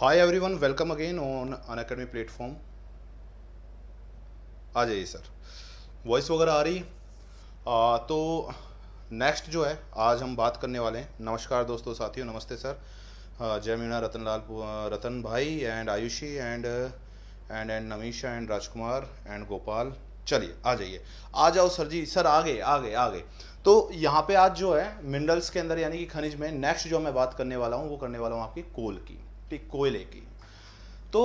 Hi everyone welcome again on Unacademy platform आ जाइए sir voice वगैरह आ रही आ, तो नेक्स्ट जो है आज हम बात करने वाले हैं नमस्कार दोस्तों साथियों नमस्ते सर जयमीना रतनलाल रतन भाई and Ayushi and and and Namisha and Rajkumar and Gopal चलिए आ जाइए आ जाओ सर जी सर आगे आगे आगे तो यहाँ पे आज जो है मिनरल्स के अंदर यानी कि खनिज में नेक्स्ट जो मैं बात करने वाला हूँ वो करने वाला हूँ आपकी कोल की ठीक कोयले की तो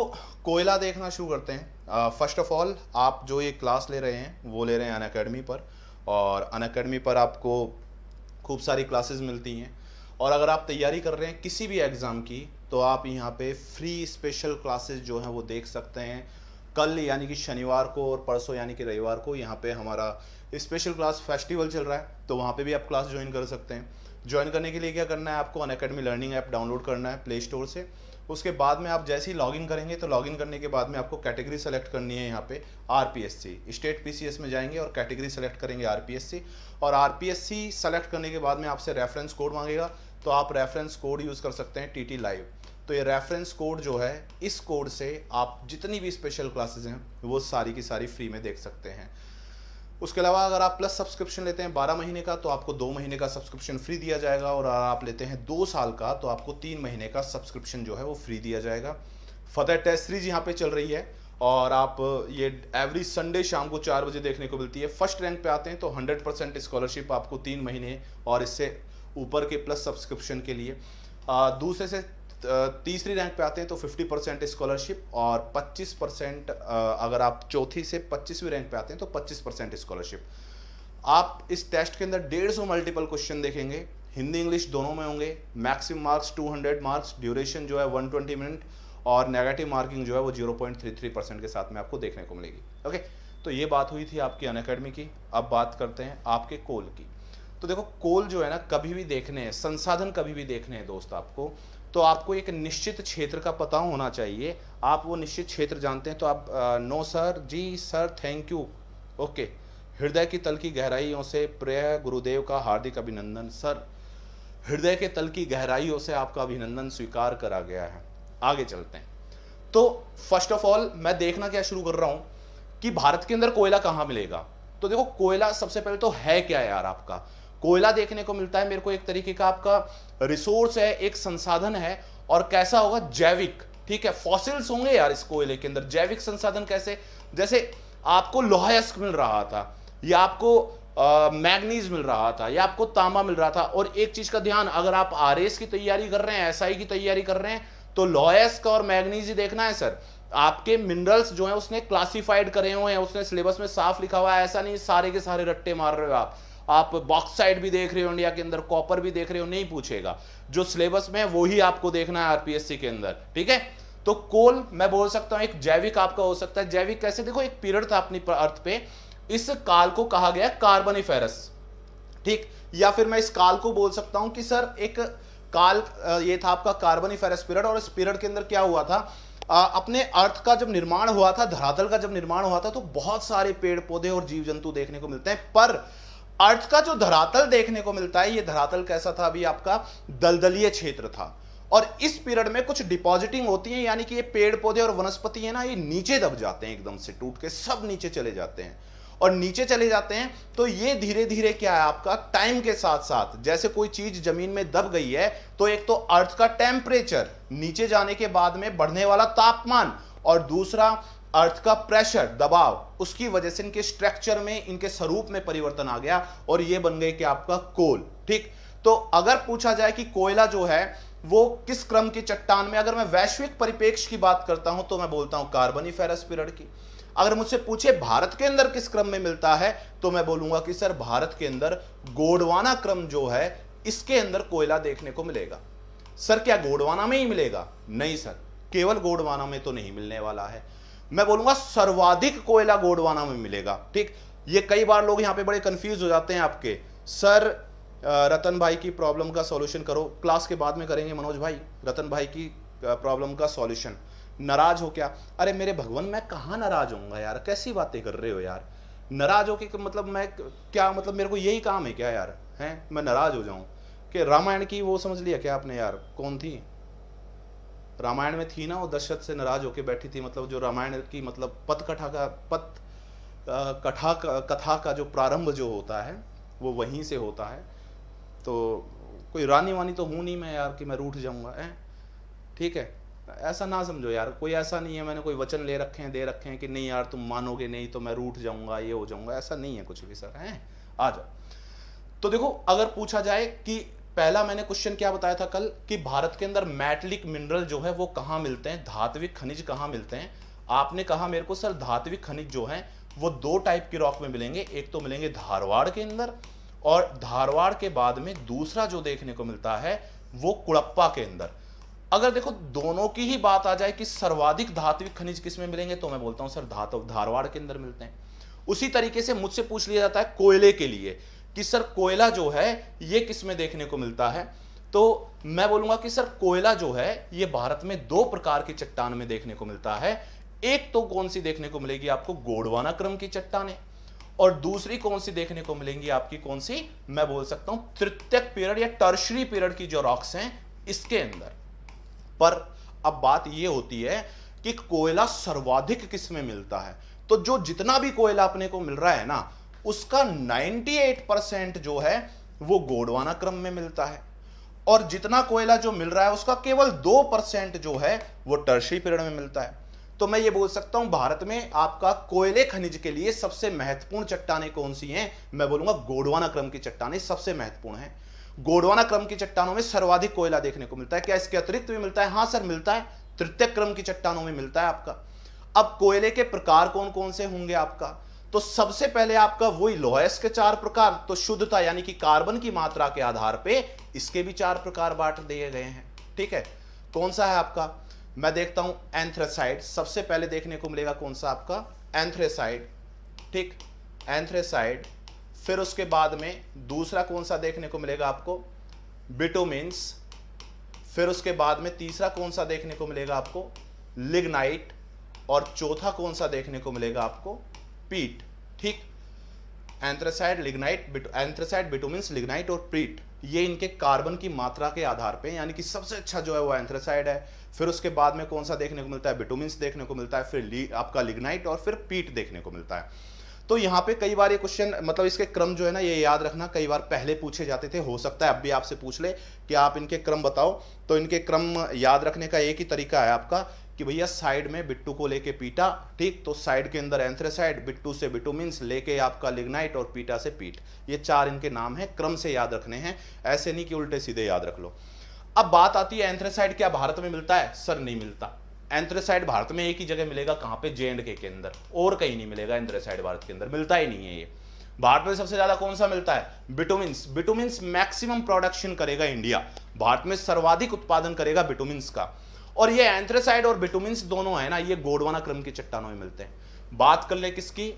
कोयला देखना शुरू करते हैं फर्स्ट ऑफ ऑल आप जो ये क्लास ले रहे हैं वो ले रहे हैं अन अकेडमी पर और अन अकेडमी पर आपको खूब सारी क्लासेस मिलती हैं और अगर आप तैयारी कर रहे हैं किसी भी एग्ज़ाम की तो आप यहाँ पे फ्री स्पेशल क्लासेस जो हैं वो देख सकते हैं कल यानी कि शनिवार को और परसों यानी कि रविवार को यहाँ पे हमारा स्पेशल क्लास फेस्टिवल चल रहा है तो वहाँ पे भी आप क्लास ज्वाइन कर सकते हैं ज्वाइन करने के लिए क्या करना है आपको Unacademy learning app download करना है प्ले स्टोर से उसके बाद में आप जैसे ही लॉगिन करेंगे तो लॉगिन करने के बाद में आपको कैटेगरी सेलेक्ट करनी है यहाँ पे आरपीएससी स्टेट पीसीएस में जाएंगे और कैटेगरी सेलेक्ट करेंगे आरपीएससी और आरपीएससी सेलेक्ट करने के बाद में आपसे रेफरेंस कोड मांगेगा तो आप रेफरेंस कोड यूज़ कर सकते हैं टी लाइव तो ये रेफरेंस कोड जो है इस कोड से आप जितनी भी स्पेशल क्लासेज हैं वो सारी की सारी फ्री में देख सकते हैं उसके अलावा अगर आप प्लस सब्सक्रिप्शन लेते हैं बारह महीने का तो आपको दो महीने का सब्सक्रिप्शन फ्री दिया जाएगा और अगर आप लेते हैं दो साल का तो आपको तीन महीने का सब्सक्रिप्शन जो है वो फ्री दिया जाएगा फतेह टेस्ट सीरीज यहाँ पे चल रही है और आप ये एवरी संडे शाम को चार बजे देखने को मिलती है फर्स्ट रैंक पे आते हैं तो 100 परसेंट स्कॉलरशिप आपको तीन महीने और इससे ऊपर के प्लस सब्सक्रिप्शन के लिए दूसरे से तीसरी रैंक पे आते हैं तो 50 परसेंट स्कॉलरशिप और 25 परसेंट अगर आप चौथी से 25वीं रैंक पे आते हैं तो 25 परसेंट स्कॉलरशिप आप इस टेस्ट के अंदर डेढ़ सौ मल्टीपल क्वेश्चन देखेंगे हिंदी इंग्लिश दोनों में होंगे मैक्सिमम मार्क्स 200 मार्क्स ड्यूरेशन जो है 120 मिनट और नेगेटिव मार्किंग जो है वो 0.33 परसेंट के साथ में आपको देखने को मिलेगी ओके तो ये बात हुई थी आपकी अन की अब बात करते हैं आपके कोल की तो देखो कोल जो है ना कभी भी देखने हैं संसाधन कभी भी देखने हैं दोस्त आपको तो आपको एक निश्चित क्षेत्र का पता होना चाहिए आप वो निश्चित क्षेत्र जानते हैं तो आप आ, no sir ji sir thank you okay हृदय की तल की गहराइयों से प्रिय गुरुदेव का हार्दिक अभिनंदन सर हृदय के तल की गहराइयों से आपका अभिनंदन स्वीकार करा गया है आगे चलते हैं तो फर्स्ट ऑफ ऑल मैं देखना क्या शुरू कर रहा हूं कि भारत के अंदर कोयला कहाँ मिलेगा तो देखो कोयला सबसे पहले तो है क्या यार आपका कोयला देखने को मिलता है मेरे को एक तरीके का आपका रिसोर्स है एक संसाधन है और कैसा होगा जैविक ठीक है फॉसिल्स होंगे यार इस कोयले के अंदर जैविक संसाधन कैसे जैसे आपको लोहायस्क मिल रहा था या आपको मैग्नीज मिल रहा था या आपको तांबा मिल रहा था और एक चीज का ध्यान अगर आप आर की तैयारी कर रहे हैं एस की तैयारी कर रहे हैं तो लोयस्क और मैग्नीज ही देखना है सर आपके मिनरल्स जो है उसने क्लासिफाइड करे हुए हैं उसने सिलेबस में साफ लिखा हुआ है ऐसा नहीं सारे के सारे रट्टे मार रहे हो आप आप बॉक्साइड भी देख रहे हो इंडिया के अंदर कॉपर भी देख रहे हो नहीं पूछेगा जो सिलेबस में है वो ही आपको देखना है आरपीएससी के अंदर ठीक है तो कोल मैं बोल सकता हूं एक जैविक आपका हो सकता है जैविक कैसे देखो एक पीरियड था अपनी अर्थ पे इस काल को कहा गया कार्बनिफेरस ठीक या फिर मैं इस काल को बोल सकता हूं कि सर एक काल ये था आपका कार्बनिफेरस पीरियड और इस पीरियड के अंदर क्या हुआ था आ, अपने अर्थ का जब निर्माण हुआ था धरातल का जब निर्माण हुआ था तो बहुत सारे पेड़ पौधे और जीव जंतु देखने को मिलते हैं पर अर्थ का जो धरातल देखने को मिलता है ये धरातल कैसा था अभी आपका दलदलीय क्षेत्र था और इस पीरियड में कुछ डिपॉजिटिंग होती है यानी कि ये पेड़ पौधे और वनस्पति है ना ये नीचे दब जाते हैं एकदम से टूट के सब नीचे चले जाते हैं और नीचे चले जाते हैं तो ये धीरे धीरे क्या है आपका टाइम के साथ साथ जैसे कोई चीज जमीन में दब गई है तो एक तो अर्थ का टेम्परेचर नीचे जाने के बाद में बढ़ने वाला तापमान और दूसरा अर्थ का प्रेशर दबाव उसकी वजह से इनके स्ट्रक्चर में इनके स्वरूप में परिवर्तन आ गया और ये बन गए कि आपका कोल ठीक तो अगर पूछा जाए कि कोयला जो है वो किस क्रम की चट्टान में अगर मैं वैश्विक परिपेक्ष की बात करता हूं तो मैं बोलता हूं कार्बनी फेरस पीरियड की अगर मुझसे पूछे भारत के अंदर किस क्रम में मिलता है तो मैं बोलूंगा कि सर भारत के अंदर गोडवाना क्रम जो है इसके अंदर कोयला देखने को मिलेगा सर क्या गोडवाना में ही मिलेगा नहीं सर केवल गोडवाना में तो नहीं मिलने वाला है मैं बोलूंगा सर्वाधिक कोयला गोडवाना में मिलेगा ठीक ये कई बार लोग यहाँ पे बड़े कंफ्यूज हो जाते हैं आपके सर रतन भाई की प्रॉब्लम का सॉल्यूशन करो क्लास के बाद में करेंगे मनोज भाई रतन भाई की प्रॉब्लम का सॉल्यूशन नाराज हो क्या अरे मेरे भगवान मैं कहाँ नाराज होऊंगा यार कैसी बातें कर रहे हो यार नाराज हो के मतलब मैं क्या मतलब मेरे को यही काम है क्या यार हैं मैं नाराज हो जाऊँ कि रामायण की वो समझ लिया क्या आपने यार कौन थी रामायण में थी ना वो दशरथ से नाराज होकर बैठी थी मतलब जो रामायण की मतलब पथ कथा का पथ कथा कथा का जो प्रारंभ जो होता है वो वहीं से होता है तो कोई रानी वानी तो हूँ नहीं मैं यार कि मैं रूठ जाऊँगा है ठीक है ऐसा ना समझो यार कोई ऐसा नहीं है मैंने कोई वचन ले रखे हैं दे रखे हैं कि नहीं यार तुम मानोगे नहीं तो मैं रूठ जाऊंगा ये हो जाऊंगा ऐसा नहीं है कुछ भी सर हैं आ जाओ तो देखो अगर पूछा जाए कि पहला मैंने क्वेश्चन क्या बताया था कल कि भारत के अंदर मैटलिक मिनरल जो है वो कहाँ मिलते हैं धात्विक खनिज कहाँ मिलते हैं आपने कहा मेरे को सर धात्विक खनिज जो है वो दो टाइप के रॉक में मिलेंगे एक तो मिलेंगे धारवाड़ के अंदर और धारवाड़ के बाद में दूसरा जो देखने को मिलता है वो कुड़प्पा के अंदर अगर देखो दोनों की ही बात आ जाए कि सर्वाधिक धात्विक खनिज किसमें मिलेंगे तो मैं बोलता हूं सर धातु धारवाड़ के अंदर मिलते हैं उसी तरीके से मुझसे पूछ लिया जाता है कोयले के लिए कि सर कोयला जो है ये किस में देखने को मिलता है तो मैं बोलूंगा कि सर कोयला जो है ये भारत में दो प्रकार की चट्टान में देखने को मिलता है एक तो कौन सी देखने को मिलेगी आपको गोडवाना क्रम की चट्टाने और दूसरी कौन सी देखने को मिलेंगी आपकी कौन सी मैं बोल सकता हूं तृतीयक पीरियड या टर्शरी पीरियड की जो रॉक्स हैं इसके अंदर पर अब बात यह होती है कि कोयला सर्वाधिक किस में मिलता है तो जो जितना भी कोयला अपने को मिल रहा है ना उसका 98 परसेंट जो है वो गोडवाना क्रम में मिलता है और जितना कोयला जो मिल रहा है उसका केवल दो परसेंट जो है वो टर्शी पीरियड में मिलता है तो मैं ये बोल सकता हूं भारत में आपका कोयले खनिज के लिए सबसे महत्वपूर्ण चट्टाने कौन सी हैं मैं बोलूंगा गोडवाना क्रम की चट्टाने सबसे महत्वपूर्ण है गोडवाना क्रम की चट्टानों में सर्वाधिक कोयला देखने को मिलता है क्या इसके अतिरिक्त भी मिलता है हाँ सर मिलता है तृतीय क्रम की चट्टानों में मिलता है आपका अब कोयले के प्रकार कौन कौन से होंगे आपका तो सबसे पहले आपका वही लोहस के चार प्रकार तो शुद्धता यानी कि कार्बन की मात्रा के आधार पे इसके भी चार प्रकार बांट दिए गए हैं ठीक है कौन सा है आपका मैं देखता हूं एंथ्रेसाइड सबसे पहले देखने को मिलेगा कौन सा आपका एंथ्रेसाइड ठीक एंथ्रेसाइड फिर उसके बाद में दूसरा कौन सा देखने को मिलेगा आपको बिटोमिन्स फिर उसके बाद में तीसरा कौन सा देखने को मिलेगा आपको लिग्नाइट और चौथा कौन सा देखने को मिलेगा आपको पीट ठीक एंथ्रासाइड लिग्नाइट एंथ्रासाइड बिटोमिन लिग्नाइट और पीट ये इनके कार्बन की मात्रा के आधार पे यानी कि सबसे अच्छा जो है वो एंथ्रासाइड है फिर उसके बाद में कौन सा देखने को मिलता है बिटोमिन्स देखने को मिलता है फिर आपका लिग्नाइट और फिर पीट देखने को मिलता है तो यहाँ पे कई बार ये क्वेश्चन मतलब इसके क्रम जो है ना ये याद रखना कई बार पहले पूछे जाते थे हो सकता है अब भी आपसे पूछ ले कि आप इनके क्रम बताओ तो इनके क्रम याद रखने का एक ही तरीका है आपका कि भैया साइड में बिट्टू को लेके पीटा ठीक तो साइड के अंदर एंथ्रेसाइड बिट्टू से बिट्टू मीन्स लेके आपका लिग्नाइट और पीटा से पीट ये चार इनके नाम हैं क्रम से याद रखने हैं ऐसे नहीं कि उल्टे सीधे याद रख लो अब बात आती है एंथ्रेसाइड क्या भारत में मिलता है सर नहीं मिलता एंथ्रेसाइड भारत में एक ही जगह मिलेगा कहाँ पे जे एंड के के अंदर और कहीं नहीं मिलेगा एंथ्रेसाइड भारत के अंदर मिलता ही नहीं है ये भारत में सबसे ज्यादा कौन सा मिलता है बिटोमिन्स बिटोमिन्स मैक्सिमम प्रोडक्शन करेगा इंडिया भारत में सर्वाधिक उत्पादन करेगा बिटोमिन्स का और ये एंथ्रेसाइड और बिटुमिन दोनों है ना ये गोडवाना क्रम की चट्टानों में मिलते हैं बात कर ले किसकी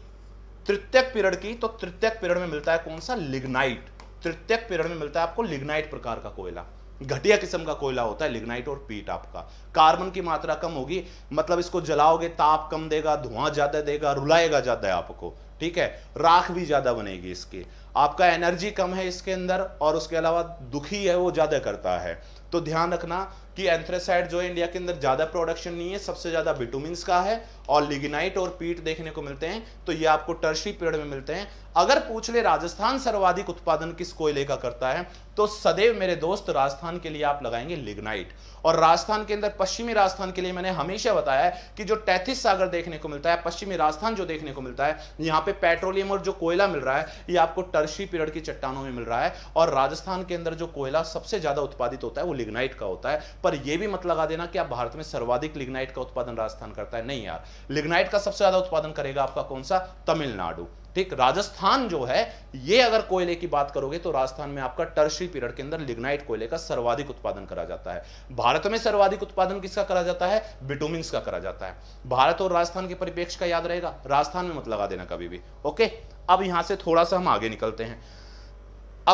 तृतीयक पीरियड की तो तृतीयक पीरियड में मिलता है कौन सा लिग्नाइट तृतीयक पीरियड में मिलता है आपको लिग्नाइट प्रकार का कोयला घटिया किस्म का कोयला होता है लिग्नाइट और पीट आपका कार्बन की मात्रा कम होगी मतलब इसको जलाओगे ताप कम देगा धुआं ज्यादा देगा रुलाएगा ज्यादा आपको ठीक है राख भी ज्यादा बनेगी इसकी आपका एनर्जी कम है इसके अंदर और उसके अलावा दुखी है वो ज्यादा करता है तो ध्यान रखना कि एंथ्रेसाइड जो है इंडिया के अंदर ज़्यादा प्रोडक्शन नहीं है सबसे ज़्यादा विटोमिन का है और लिग्नाइट और पीट देखने को मिलते हैं तो ये आपको टर्शी पीरियड में मिलते हैं अगर पूछ ले राजस्थान सर्वाधिक उत्पादन किस कोयले का करता है तो सदैव मेरे दोस्त राजस्थान के लिए आप लगाएंगे लिग्नाइट और राजस्थान के अंदर पश्चिमी राजस्थान के लिए मैंने हमेशा बताया कि जो टैथिस सागर देखने को मिलता है पश्चिमी राजस्थान जो देखने को मिलता है यहाँ पे पेट्रोलियम और जो कोयला मिल रहा है ये आपको टर्शी पीरियड की चट्टानों में मिल रहा है और राजस्थान के अंदर जो कोयला सबसे ज्यादा उत्पादित होता है वो लिग्नाइट का होता है पर यह भी मत लगा देना कि आप भारत में सर्वाधिक लिग्नाइट का उत्पादन राजस्थान करता है नहीं यार लिग्नाइट का सबसे ज्यादा उत्पादन करेगा आपका कौन सा तमिलनाडु ठीक राजस्थान जो है ये अगर कोयले की बात करोगे तो राजस्थान में आपका टर्शरी पीरियड के अंदर लिग्नाइट कोयले का सर्वाधिक उत्पादन करा जाता है भारत में सर्वाधिक उत्पादन किसका करा जाता है बिटोमिंग्स का करा जाता है भारत और राजस्थान के परिपेक्ष का याद रहेगा राजस्थान में मत लगा देना कभी भी ओके अब यहां से थोड़ा सा हम आगे निकलते हैं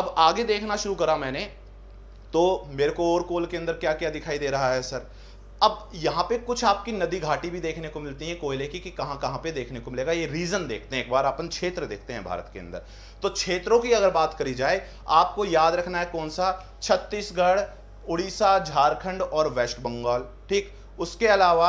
अब आगे देखना शुरू करा मैंने तो मेरे को और कोल के अंदर क्या क्या दिखाई दे रहा है सर अब यहाँ पे कुछ आपकी नदी घाटी भी देखने को मिलती है कोयले की कि कहाँ कहाँ पे देखने को मिलेगा ये रीजन देखते हैं एक बार अपन क्षेत्र देखते हैं भारत के अंदर तो क्षेत्रों की अगर बात करी जाए आपको याद रखना है कौन सा छत्तीसगढ़ उड़ीसा झारखंड और वेस्ट बंगाल ठीक उसके अलावा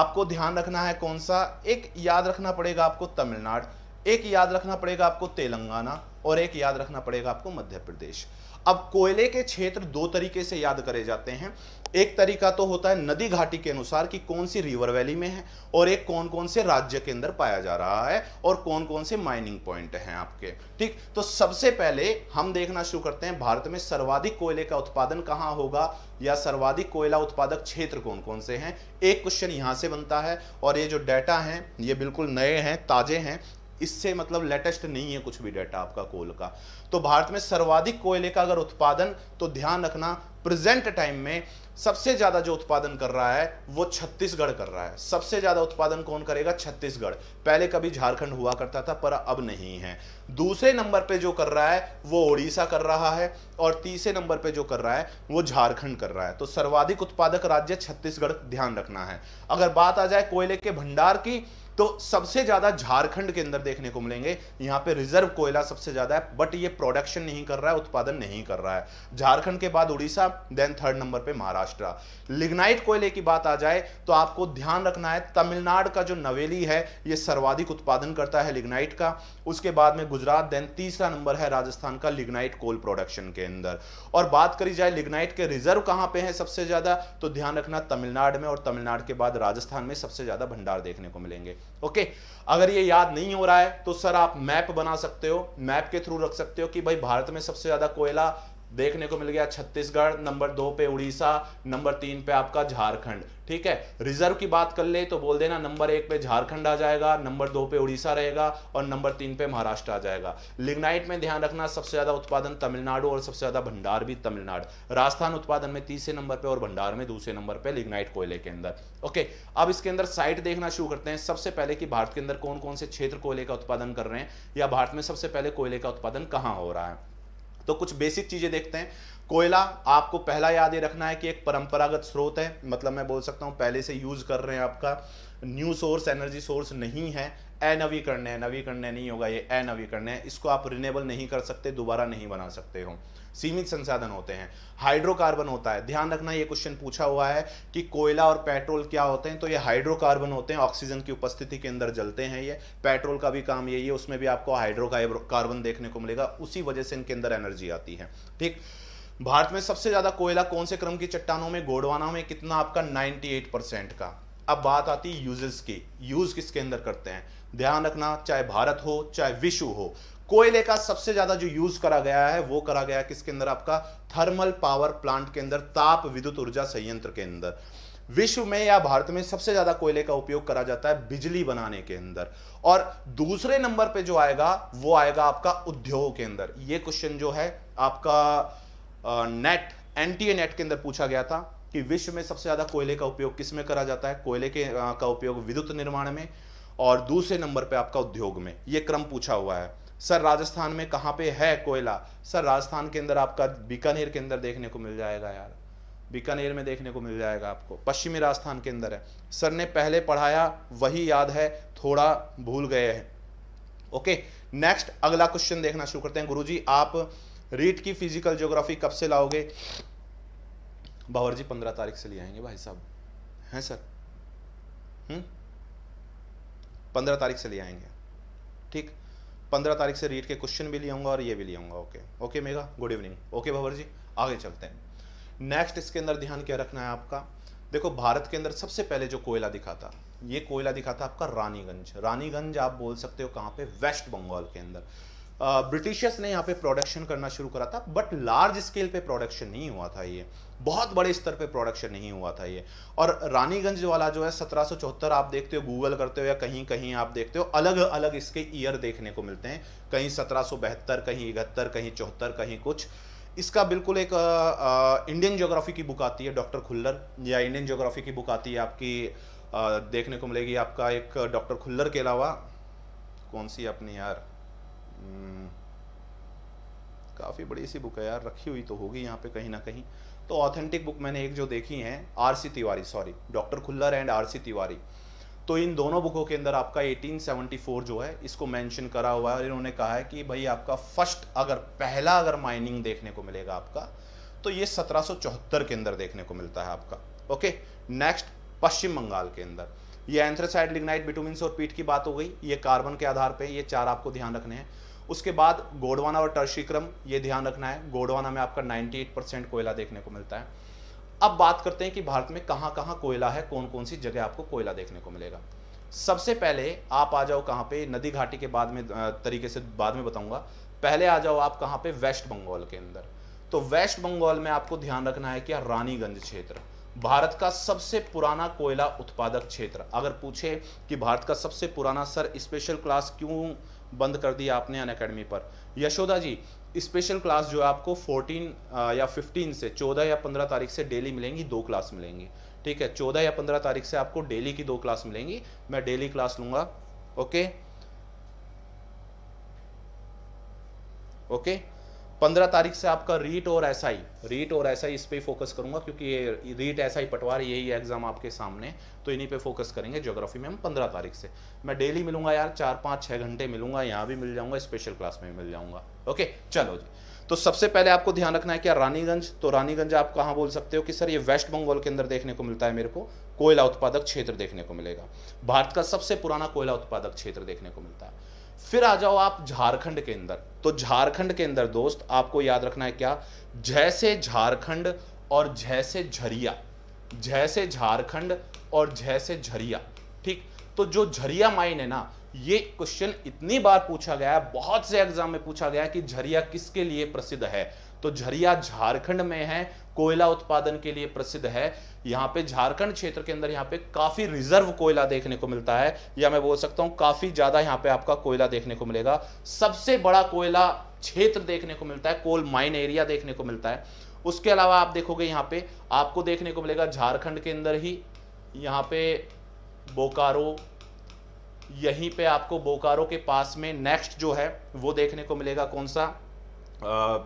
आपको ध्यान रखना है कौन सा एक याद रखना पड़ेगा आपको तमिलनाडु एक याद रखना पड़ेगा आपको तेलंगाना और एक याद रखना पड़ेगा आपको मध्य प्रदेश अब कोयले के क्षेत्र दो तरीके से याद करे जाते हैं एक तरीका तो होता है नदी घाटी के अनुसार कि कौन सी रिवर वैली में है और एक कौन कौन से राज्य के अंदर पाया जा रहा है और कौन कौन से माइनिंग पॉइंट हैं आपके ठीक तो सबसे पहले हम देखना शुरू करते हैं भारत में सर्वाधिक कोयले का उत्पादन कहाँ होगा या सर्वाधिक कोयला उत्पादक क्षेत्र कौन कौन से हैं एक क्वेश्चन यहाँ से बनता है और ये जो डाटा है ये बिल्कुल नए हैं ताजे हैं इससे मतलब लेटेस्ट नहीं है कुछ भी डाटा आपका कोल का तो भारत में सर्वाधिक कोयले का अगर उत्पादन तो ध्यान रखना प्रेजेंट टाइम में सबसे ज्यादा जो उत्पादन कर रहा है वो छत्तीसगढ़ कर रहा है सबसे ज्यादा उत्पादन कौन करेगा छत्तीसगढ़ पहले कभी झारखंड हुआ करता था पर अब नहीं है दूसरे नंबर पे जो कर रहा है वो ओडिशा कर रहा है और तीसरे नंबर पे जो कर रहा है वो झारखंड कर रहा है तो सर्वाधिक उत्पादक राज्य छत्तीसगढ़ ध्यान रखना है अगर बात आ जाए कोयले के भंडार की तो सबसे ज़्यादा झारखंड के अंदर देखने को मिलेंगे यहां पे रिजर्व कोयला सबसे ज़्यादा है बट ये प्रोडक्शन नहीं कर रहा है उत्पादन नहीं कर रहा है झारखंड के बाद उड़ीसा देन थर्ड नंबर पे महाराष्ट्र लिग्नाइट कोयले की बात आ जाए तो आपको ध्यान रखना है तमिलनाडु का जो नवेली है ये सर्वाधिक उत्पादन करता है लिग्नाइट का उसके बाद में गुजरात देन तीसरा नंबर है राजस्थान का लिग्नाइट कोल प्रोडक्शन के अंदर और बात करी जाए लिग्नाइट के रिजर्व कहां पे है सबसे ज़्यादा तो ध्यान रखना तमिलनाडु में और तमिलनाडु के बाद राजस्थान में सबसे ज़्यादा भंडार देखने को मिलेंगे ओके अगर ये याद नहीं हो रहा है तो सर आप मैप बना सकते हो मैप के थ्रू रख सकते हो कि भाई भारत में सबसे ज्यादा कोयला देखने को मिल गया छत्तीसगढ़ नंबर दो पे उड़ीसा नंबर तीन पे आपका झारखंड ठीक है रिजर्व की बात कर ले तो बोल देना नंबर एक पे झारखंड आ जाएगा नंबर दो पे उड़ीसा रहेगा और नंबर तीन पे महाराष्ट्र आ जाएगा लिग्नाइट में ध्यान रखना सबसे ज्यादा उत्पादन तमिलनाडु और सबसे ज्यादा भंडार भी तमिलनाडु राजस्थान उत्पादन में तीसरे नंबर पे और भंडार में दूसरे नंबर पे लिग्नाइट कोयले के अंदर ओके अब इसके अंदर साइट देखना शुरू करते हैं सबसे पहले कि भारत के अंदर कौन कौन से क्षेत्र कोयले का उत्पादन कर रहे हैं या भारत में सबसे पहले कोयले का उत्पादन कहाँ हो रहा है तो कुछ बेसिक चीज़ें देखते हैं कोयला आपको पहला याद ये रखना है कि एक परंपरागत स्रोत है मतलब मैं बोल सकता हूँ पहले से यूज़ कर रहे हैं आपका न्यू सोर्स एनर्जी सोर्स नहीं है अनवीकरण है नवीकरण नहीं होगा ये अनवीकरण है इसको आप रिनेबल नहीं कर सकते दोबारा नहीं बना सकते हो सीमित संसाधन होते हैं हाइड्रोकार्बन होता है ध्यान रखना ये क्वेश्चन पूछा हुआ है कि कोयला और पेट्रोल क्या होते हैं तो ये हाइड्रोकार्बन होते हैं ऑक्सीजन की उपस्थिति के अंदर जलते हैं ये पेट्रोल का भी काम यही है उसमें भी आपको हाइड्रोकार्बन देखने को मिलेगा उसी वजह से इनके अंदर एनर्जी आती है ठीक भारत में सबसे ज्यादा कोयला कौन से क्रम की चट्टानों में गोडवाना में कितना आपका नाइनटी परसेंट का अब बात आती है यूजेस की यूज किसके अंदर करते हैं ध्यान रखना चाहे भारत हो चाहे विश्व हो कोयले का सबसे ज्यादा जो यूज करा गया है वो करा गया किसके अंदर आपका थर्मल पावर प्लांट के अंदर ताप विद्युत ऊर्जा संयंत्र के अंदर विश्व में या भारत में सबसे ज्यादा कोयले का उपयोग करा जाता है बिजली बनाने के अंदर और दूसरे नंबर पे जो आएगा वो आएगा आपका उद्योग के अंदर ये क्वेश्चन जो है आपका नेट एनटीए नेट के अंदर पूछा गया था कि विश्व में सबसे ज्यादा कोयले का उपयोग किसमें करा जाता है कोयले के आ, का उपयोग विद्युत निर्माण में और दूसरे नंबर पे आपका उद्योग में ये क्रम पूछा हुआ है सर राजस्थान में कहाँ पे है कोयला सर राजस्थान के अंदर आपका बीकानेर के अंदर देखने को मिल जाएगा यार बीकानेर में देखने को मिल जाएगा आपको पश्चिमी राजस्थान के अंदर है सर ने पहले पढ़ाया वही याद है थोड़ा भूल गए हैं ओके नेक्स्ट अगला क्वेश्चन देखना शुरू करते हैं गुरुजी आप रीट की फिजिकल ज्योग्राफी कब से लाओगे बाबर जी पंद्रह तारीख से ले आएंगे भाई साहब हैं सर हम्म पंद्रह तारीख से ले आएंगे ठीक पंद्रह तारीख से रीट के क्वेश्चन भी ले आऊँगा और ये भी ले आऊँगा okay okay mega good evening okay Bhawar ji आगे चलते हैं नेक्स्ट इसके अंदर ध्यान क्या रखना है आपका देखो भारत के अंदर सबसे पहले जो कोयला दिखा था ये कोयला दिखा था आपका रानीगंज रानीगंज आप बोल सकते हो कहाँ पे वेस्ट बंगाल के अंदर ब्रिटिशर्स ने यहाँ पे प्रोडक्शन करना शुरू करा था बट लार्ज स्केल पे प्रोडक्शन नहीं हुआ था ये बहुत बड़े स्तर पे प्रोडक्शन नहीं हुआ था ये और रानीगंज वाला जो है सत्रह आप देखते हो गूगल करते हो या कहीं कहीं आप देखते हो अलग अलग इसके ईयर देखने को मिलते हैं कहीं सत्रह कहीं इकहत्तर कहीं चौहत्तर कहीं कुछ इसका बिल्कुल एक इंडियन ज्योग्राफी की बुक आती है डॉक्टर खुल्लर या इंडियन ज्योग्राफी की बुक आती है आपकी आ, देखने को मिलेगी आपका एक डॉक्टर खुल्लर के अलावा कौन सी अपनी यार हम्म, काफ़ी बड़ी सी बुक है यार रखी हुई तो होगी यहाँ पे कहीं ना कहीं तो ऑथेंटिक बुक मैंने एक जो देखी है R C Tiwari sorry doctor Khullar and R C Tiwari तो इन दोनों बुकों के अंदर आपका 1874 जो है इसको मेंशन करा हुआ है और इन्होंने कहा है कि भाई आपका फर्स्ट अगर पहला अगर माइनिंग देखने को मिलेगा आपका तो ये सत्रह के अंदर देखने को मिलता है आपका ओके नेक्स्ट पश्चिम बंगाल के अंदर ये एंथ्रेसाइड लिग्नाइट बिटोमिन और पीट की बात हो गई ये कार्बन के आधार पर ये चार आपको ध्यान रखने हैं उसके बाद गोडवाना और टर्शी क्रम ये ध्यान रखना है गोडवाना में आपका 98 परसेंट कोयला देखने को मिलता है अब बात करते हैं कि भारत में कहाँ कहाँ कोयला है कौन कौन सी जगह आपको कोयला देखने को मिलेगा सबसे पहले आप आ जाओ कहाँ पे नदी घाटी के बाद में तरीके से बाद में बताऊंगा पहले आ जाओ आप कहाँ पे वेस्ट बंगाल के अंदर तो वेस्ट बंगाल में आपको ध्यान रखना है कि रानीगंज क्षेत्र भारत का सबसे पुराना कोयला उत्पादक क्षेत्र अगर पूछे कि भारत का सबसे पुराना सर स्पेशल क्लास क्यों बंद कर दिया आपने अन अकेडमी पर यशोदा जी स्पेशल क्लास जो है आपको 14 या 15 से 14 या 15 तारीख से डेली मिलेंगी दो क्लास मिलेंगी ठीक है 14 या 15 तारीख से आपको डेली की दो क्लास मिलेंगी मैं डेली क्लास लूंगा ओके ओके पंद्रह तारीख से आपका रीट और एस आई रीट और एस आई इस पर फोकस करूंगा क्योंकि ये रीट एस आई पटवार यही एग्जाम आपके सामने तो इन्हीं पे फोकस करेंगे ज्योग्राफी में हम पंद्रह तारीख से मैं डेली मिलूंगा यार चार पाँच छः घंटे मिलूंगा यहाँ भी मिल जाऊंगा स्पेशल क्लास में भी मिल जाऊंगा ओके चलो जी तो सबसे पहले आपको ध्यान रखना है क्या रानीगंज तो रानीगंज आप कहाँ बोल सकते हो कि सर ये वेस्ट बंगाल के अंदर देखने को मिलता है मेरे को कोयला उत्पादक क्षेत्र देखने को मिलेगा भारत का सबसे पुराना कोयला उत्पादक क्षेत्र देखने को मिलता है फिर आ जाओ आप झारखंड के अंदर तो झारखंड के अंदर दोस्त आपको याद रखना है क्या जैसे झारखंड और जैसे झरिया जैसे झारखंड और जैसे झरिया ठीक तो जो झरिया माइन है ना ये क्वेश्चन इतनी बार पूछा गया है बहुत से एग्जाम में पूछा गया है कि झरिया किसके लिए प्रसिद्ध है तो झरिया झारखंड में है कोयला उत्पादन के लिए प्रसिद्ध है यहाँ पे झारखंड क्षेत्र के अंदर यहाँ पे काफी रिजर्व कोयला देखने को मिलता है या मैं बोल सकता हूँ काफी ज्यादा यहाँ पे आपका कोयला देखने को मिलेगा सबसे बड़ा कोयला क्षेत्र देखने को मिलता है कोल माइन एरिया देखने को मिलता है उसके अलावा आप देखोगे यहाँ पे आपको देखने को मिलेगा झारखंड के अंदर ही यहाँ पे बोकारो यहीं पे आपको बोकारो के पास में नेक्स्ट जो है वो देखने को मिलेगा कौन सा आ,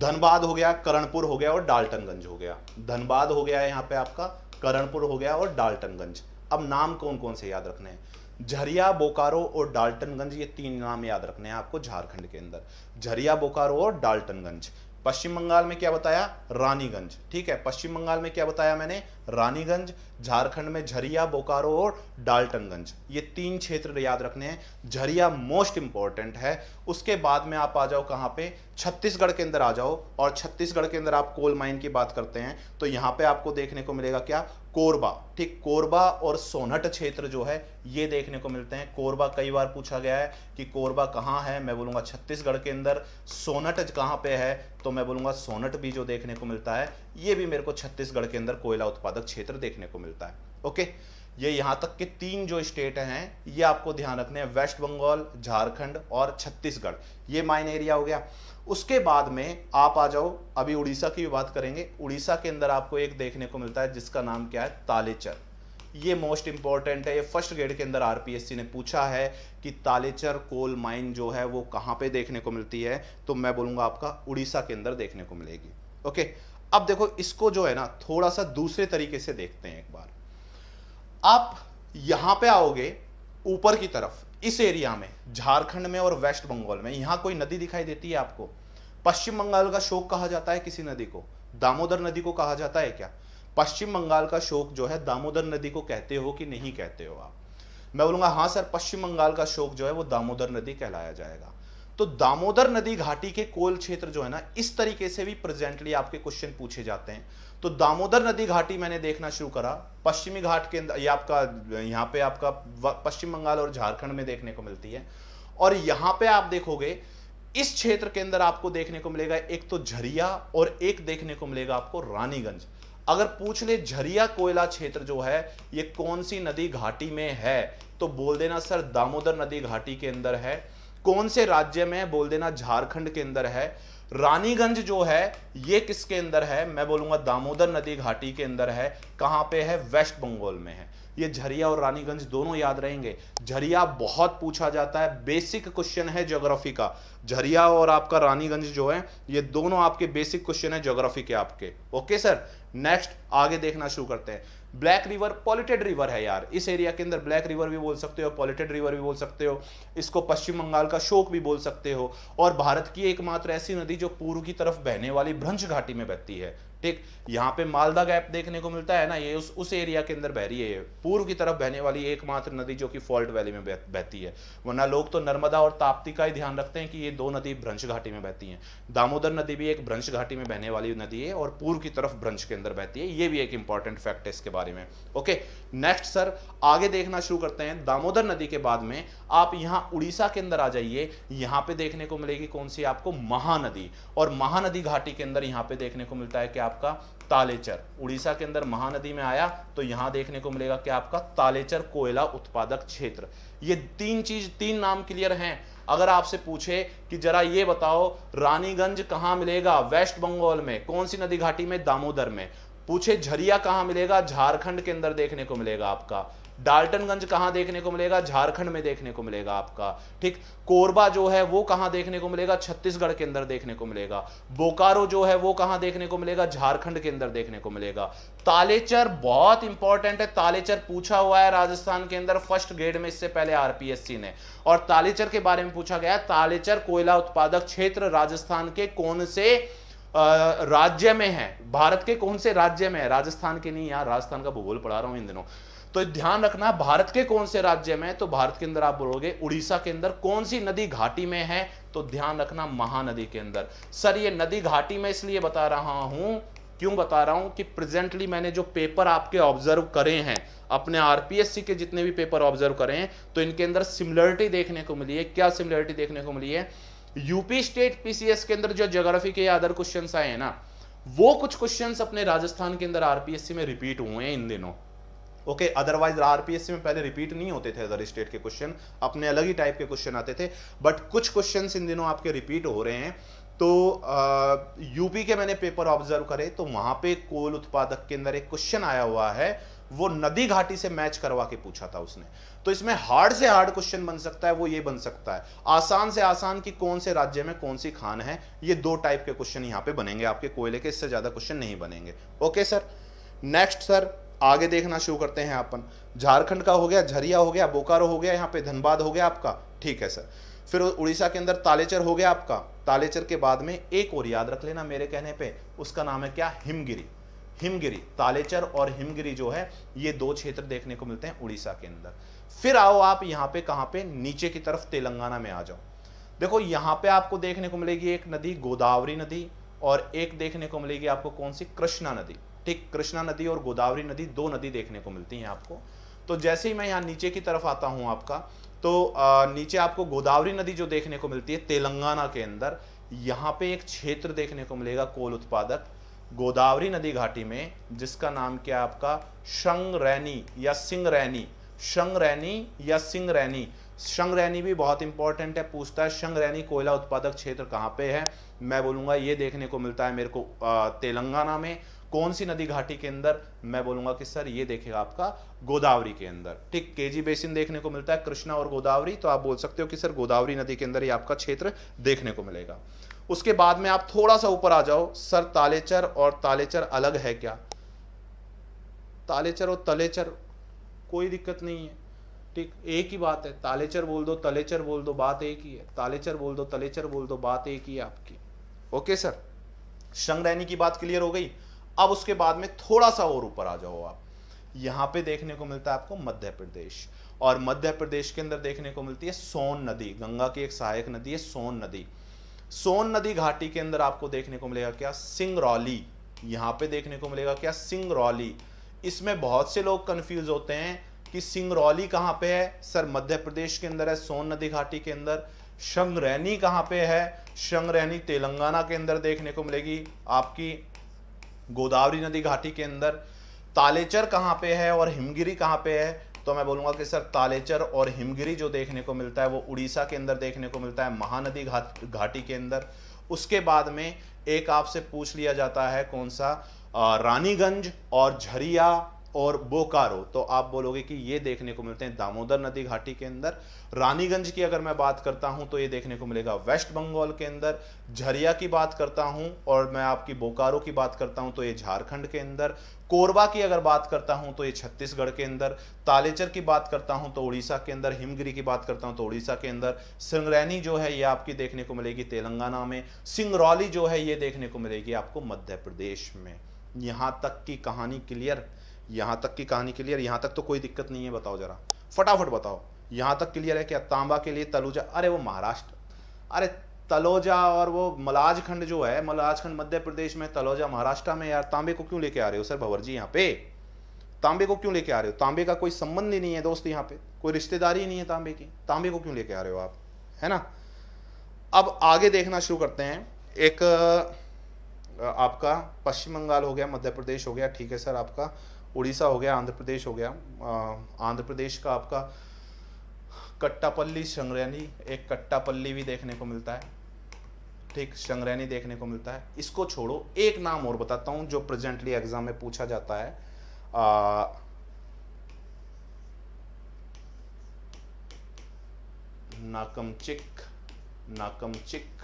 धनबाद हो गया करणपुर हो गया और डाल्टनगंज हो गया धनबाद हो गया यहाँ पे आपका करणपुर हो गया और डाल्टनगंज अब नाम कौन कौन से याद रखने हैं झरिया बोकारो और डाल्टनगंज ये तीन नाम याद रखने हैं आपको झारखंड के अंदर झरिया बोकारो और डाल्टनगंज पश्चिम बंगाल में क्या बताया रानीगंज ठीक है पश्चिम बंगाल में क्या बताया मैंने रानीगंज झारखंड में झरिया बोकारो और डाल्टनगंज ये तीन क्षेत्र याद रखने हैं झरिया मोस्ट इंपॉर्टेंट है उसके बाद में आप आ जाओ कहाँ पे छत्तीसगढ़ के अंदर आ जाओ और छत्तीसगढ़ के अंदर आप कोल माइन की बात करते हैं तो यहाँ पे आपको देखने को मिलेगा क्या कोरबा ठीक कोरबा और सोनहट क्षेत्र जो है ये देखने को मिलते हैं कोरबा कई बार पूछा गया है कि कोरबा कहाँ है मैं बोलूँगा छत्तीसगढ़ के अंदर सोनहट कहाँ पे है तो मैं बोलूँगा सोनहट भी जो देखने को मिलता है ये भी मेरे को छत्तीसगढ़ के अंदर कोयला उत्पादन ज्यादा क्षेत्र देखने को मिलता है ओके ये यहां तक के तीन जो स्टेट हैं ये आपको ध्यान रखने हैं वेस्ट बंगाल झारखंड और छत्तीसगढ़ ये माइन एरिया हो गया उसके बाद में आप आ जाओ अभी उड़ीसा की भी बात करेंगे उड़ीसा के अंदर आपको एक देखने को मिलता है जिसका नाम क्या है तालेचर ये मोस्ट इंपॉर्टेंट है ये फर्स्ट ग्रेड के अंदर आरपीएससी ने पूछा है कि तालेचर कोल माइन जो है वो कहां पे देखने को मिलती है तो मैं बोलूंगा आपका उड़ीसा के अंदर देखने को मिलेगी ओके okay? अब देखो इसको जो है ना थोड़ा सा दूसरे तरीके से देखते हैं एक बार आप यहां पे आओगे ऊपर की तरफ इस एरिया में झारखंड में और वेस्ट बंगाल में यहां कोई नदी दिखाई देती है आपको पश्चिम बंगाल का शोक कहा जाता है किसी नदी को दामोदर नदी को कहा जाता है क्या पश्चिम बंगाल का शोक जो है दामोदर नदी को कहते हो कि नहीं कहते हो आप मैं बोलूंगा हाँ सर पश्चिम बंगाल का शोक जो है वो दामोदर नदी कहलाया जाएगा तो दामोदर नदी घाटी के कोल क्षेत्र जो है ना इस तरीके से भी प्रेजेंटली आपके क्वेश्चन पूछे जाते हैं तो दामोदर नदी घाटी मैंने देखना शुरू करा पश्चिमी घाट के अंदर ये आपका यहाँ पे आपका पश्चिम बंगाल और झारखंड में देखने को मिलती है और यहाँ पे आप देखोगे इस क्षेत्र के अंदर आपको देखने को मिलेगा एक तो झरिया और एक देखने को मिलेगा आपको रानीगंज अगर पूछ ले झरिया कोयला क्षेत्र जो है ये कौन सी नदी घाटी में है तो बोल देना सर दामोदर नदी घाटी के अंदर है कौन से राज्य में बोल देना झारखंड के अंदर है रानीगंज जो है ये किसके अंदर है मैं बोलूंगा दामोदर नदी घाटी के अंदर है कहां पे है वेस्ट बंगाल में है ये झरिया और रानीगंज दोनों याद रहेंगे झरिया बहुत पूछा जाता है बेसिक क्वेश्चन है ज्योग्राफी का झरिया और आपका रानीगंज जो है ये दोनों आपके बेसिक क्वेश्चन है ज्योग्राफी के आपके ओके सर नेक्स्ट आगे देखना शुरू करते हैं ब्लैक रिवर पॉलिटेड रिवर है यार इस एरिया के अंदर ब्लैक रिवर भी बोल सकते हो पॉलिटेड रिवर भी बोल सकते हो इसको पश्चिम बंगाल का शोक भी बोल सकते हो और भारत की एकमात्र ऐसी नदी जो पूर्व की तरफ बहने वाली भ्रंश घाटी में बहती है ठीक यहाँ पे मालदा गैप देखने को मिलता है ना ये उस उस एरिया के अंदर बह रही है पूर्व की तरफ बहने वाली एकमात्र नदी जो कि फॉल्ट वैली में बहती है वरना लोग तो नर्मदा और ताप्ती का ही ध्यान रखते हैं कि ये दो नदी भ्रंश घाटी में बहती हैं दामोदर नदी भी एक भ्रंश घाटी में बहने वाली नदी है और पूर्व की तरफ भ्रंश के अंदर बहती है ये भी एक इंपॉर्टेंट फैक्ट है इसके बारे में ओके नेक्स्ट सर आगे देखना शुरू करते हैं दामोदर नदी के बाद में आप यहाँ उड़ीसा के अंदर आ जाइए यहाँ पे देखने को मिलेगी कौन सी आपको महानदी और महानदी घाटी के अंदर यहाँ पे देखने को मिलता है क्या आपका तालेचर उड़ीसा के अंदर महानदी में आया तो यहां देखने को मिलेगा कि आपका तालेचर कोयला उत्पादक क्षेत्र ये तीन चीज तीन नाम क्लियर हैं अगर आपसे पूछे कि जरा ये बताओ रानीगंज कहां मिलेगा वेस्ट बंगाल में कौन सी नदी घाटी में दामोदर में पूछे झरिया कहां मिलेगा झारखंड के अंदर देखने को मिलेगा आपका डाल्टनगंज कहां देखने को मिलेगा झारखंड में देखने को मिलेगा आपका ठीक कोरबा जो है वो कहां देखने को मिलेगा छत्तीसगढ़ के अंदर देखने को मिलेगा बोकारो जो है वो कहां देखने को मिलेगा झारखंड के अंदर देखने को मिलेगा तालेचर बहुत इंपॉर्टेंट है तालेचर पूछा हुआ है राजस्थान के अंदर फर्स्ट ग्रेड में इससे पहले आरपीएससी ने और तालेचर के बारे में पूछा गया तालेचर कोयला उत्पादक क्षेत्र राजस्थान के कौन से राज्य में है भारत के कौन से राज्य में है राजस्थान के नहीं यार राजस्थान का भूगोल पढ़ा रहा हूं इन दिनों तो ध्यान रखना भारत के कौन से राज्य में तो भारत के अंदर आप बोलोगे उड़ीसा के अंदर कौन सी नदी घाटी में है तो ध्यान रखना महानदी के अंदर सर ये नदी घाटी में इसलिए बता रहा हूं क्यों बता रहा हूं कि प्रेजेंटली मैंने जो पेपर आपके ऑब्जर्व करे हैं अपने आरपीएससी के जितने भी पेपर ऑब्जर्व करे हैं तो इनके अंदर सिमिलरिटी देखने को मिली है क्या सिमिलरिटी देखने को मिली है यूपी स्टेट पीसीएस के अंदर जो ज्योग्राफी के अदर क्वेश्चन आए हैं ना वो कुछ क्वेश्चन अपने राजस्थान के अंदर आरपीएससी में रिपीट हुए हैं इन दिनों ओके अदरवाइज आरपीएससी में पहले रिपीट नहीं होते थे अदर स्टेट के क्वेश्चन अपने अलग ही टाइप के क्वेश्चन आते थे बट कुछ क्वेश्चन इन दिनों आपके रिपीट हो रहे हैं तो यूपी के मैंने पेपर ऑब्जर्व करे तो वहां पे कोल उत्पादक के अंदर एक क्वेश्चन आया हुआ है वो नदी घाटी से मैच करवा के पूछा था उसने तो इसमें हार्ड से हार्ड क्वेश्चन बन सकता है वो ये बन सकता है आसान से आसान कि कौन से राज्य में कौन सी खान है ये दो टाइप के क्वेश्चन यहां पे बनेंगे आपके कोयले के इससे ज्यादा क्वेश्चन नहीं बनेंगे ओके सर नेक्स्ट सर आगे देखना शुरू करते हैं अपन झारखंड का हो गया झरिया हो गया बोकारो हो गया यहाँ पे धनबाद हो गया आपका ठीक है सर फिर उड़ीसा के अंदर तालेचर हो गया आपका तालेचर के बाद में एक और याद रख लेना मेरे कहने पे उसका नाम है क्या हिमगिरी हिमगिरी तालेचर और हिमगिरी जो है ये दो क्षेत्र देखने को मिलते हैं उड़ीसा के अंदर फिर आओ आप यहाँ पे कहाँ पे नीचे की तरफ तेलंगाना में आ जाओ देखो यहाँ पे आपको देखने को मिलेगी एक नदी गोदावरी नदी और एक देखने को मिलेगी आपको कौन सी कृष्णा नदी ठीक कृष्णा नदी और गोदावरी नदी दो नदी देखने को मिलती हैं आपको तो जैसे ही मैं यहाँ नीचे की तरफ आता हूँ आपका तो आ, नीचे आपको गोदावरी नदी जो देखने को मिलती है तेलंगाना के अंदर यहाँ पे एक क्षेत्र देखने को मिलेगा कोल उत्पादक गोदावरी नदी घाटी में जिसका नाम क्या है आपका शंगरैनी या सिंगरैनी शंगरैनी या सिंगरैनी शंगरैनी भी बहुत इंपॉर्टेंट है पूछता है शंगरैनी कोयला उत्पादक क्षेत्र कहाँ पे है मैं बोलूँगा ये देखने को मिलता है मेरे को तेलंगाना में कौन सी नदी घाटी के अंदर मैं बोलूंगा कि सर ये देखेगा आपका गोदावरी के अंदर ठीक केजी बेसिन देखने को मिलता है कृष्णा और गोदावरी तो आप बोल सकते हो कि सर गोदावरी नदी के अंदर ये आपका क्षेत्र देखने को मिलेगा उसके बाद में आप थोड़ा सा ऊपर आ जाओ सर तालेचर और तालेचर अलग है क्या तालेचर और तलेचर कोई दिक्कत नहीं है ठीक एक ही बात है तालेचर बोल दो तलेचर बोल दो बात एक ही है तालेचर बोल दो तलेचर बोल दो बात एक ही है आपकी ओके सर संगरैनी की बात क्लियर हो गई अब उसके बाद में थोड़ा सा और ऊपर आ जाओ आप यहां पे देखने को मिलता है आपको मध्य प्रदेश और मध्य प्रदेश के अंदर देखने को मिलती है सोन नदी गंगा की एक सहायक नदी है सोन नदी सोन नदी घाटी के अंदर आपको देखने को मिलेगा क्या सिंगरौली यहां पे देखने को मिलेगा क्या सिंगरौली इसमें बहुत से लोग कंफ्यूज होते हैं कि सिंगरौली कहां पे है सर मध्य प्रदेश के अंदर है सोन नदी घाटी के अंदर शंगरैनी कहां पे है शंगरैनी तेलंगाना के अंदर देखने को मिलेगी आपकी गोदावरी नदी घाटी के अंदर तालेचर कहाँ पे है और हिमगिरी कहाँ पे है तो मैं बोलूँगा कि सर तालेचर और हिमगिरी जो देखने को मिलता है वो उड़ीसा के अंदर देखने को मिलता है महानदी घाट घाटी के अंदर उसके बाद में एक आपसे पूछ लिया जाता है कौन सा रानीगंज और झरिया और बोकारो तो आप बोलोगे कि ये देखने को मिलते हैं दामोदर नदी घाटी के अंदर रानीगंज की अगर मैं बात करता हूं तो ये देखने को मिलेगा वेस्ट बंगाल के अंदर झरिया की बात करता हूं और मैं आपकी बोकारो की बात करता हूं तो ये झारखंड के अंदर कोरबा की अगर बात करता हूं तो ये छत्तीसगढ़ के अंदर तालेचर की बात करता हूं तो उड़ीसा के अंदर हिमगिरी की बात करता हूं तो उड़ीसा के अंदर सिंगरैनी जो है ये आपकी देखने को मिलेगी तेलंगाना में सिंगरौली जो है ये देखने को मिलेगी आपको मध्य प्रदेश में यहां तक की कहानी क्लियर यहाँ तक की कहानी क्लियर यहाँ तक तो कोई दिक्कत नहीं है बताओ ज़रा फटाफट बताओ यहाँ तक क्लियर है क्या तांबा के लिए तलुजा अरे वो महाराष्ट्र अरे तलोजा और वो मलाजखंड जो है मलाजखंड मध्य प्रदेश में तलोजा महाराष्ट्र में यार तांबे को क्यों लेके आ रहे हो सर भवर जी यहाँ पे तांबे को क्यों लेके आ रहे हो तांबे का कोई संबंध ही नहीं है दोस्त यहाँ पे कोई रिश्तेदारी ही नहीं है तांबे की तांबे को क्यों लेके आ रहे हो आप है ना अब आगे देखना शुरू करते हैं एक आपका पश्चिम बंगाल हो गया मध्य प्रदेश हो गया ठीक है सर आपका उड़ीसा हो गया आंध्र प्रदेश हो गया आंध्र प्रदेश का आपका कट्टापल्ली संग्रैनी एक कट्टापल्ली भी देखने को मिलता है ठीक संग्रैनी देखने को मिलता है इसको छोड़ो एक नाम और बताता हूँ जो प्रेजेंटली एग्जाम में पूछा जाता है आ, नाकम चिक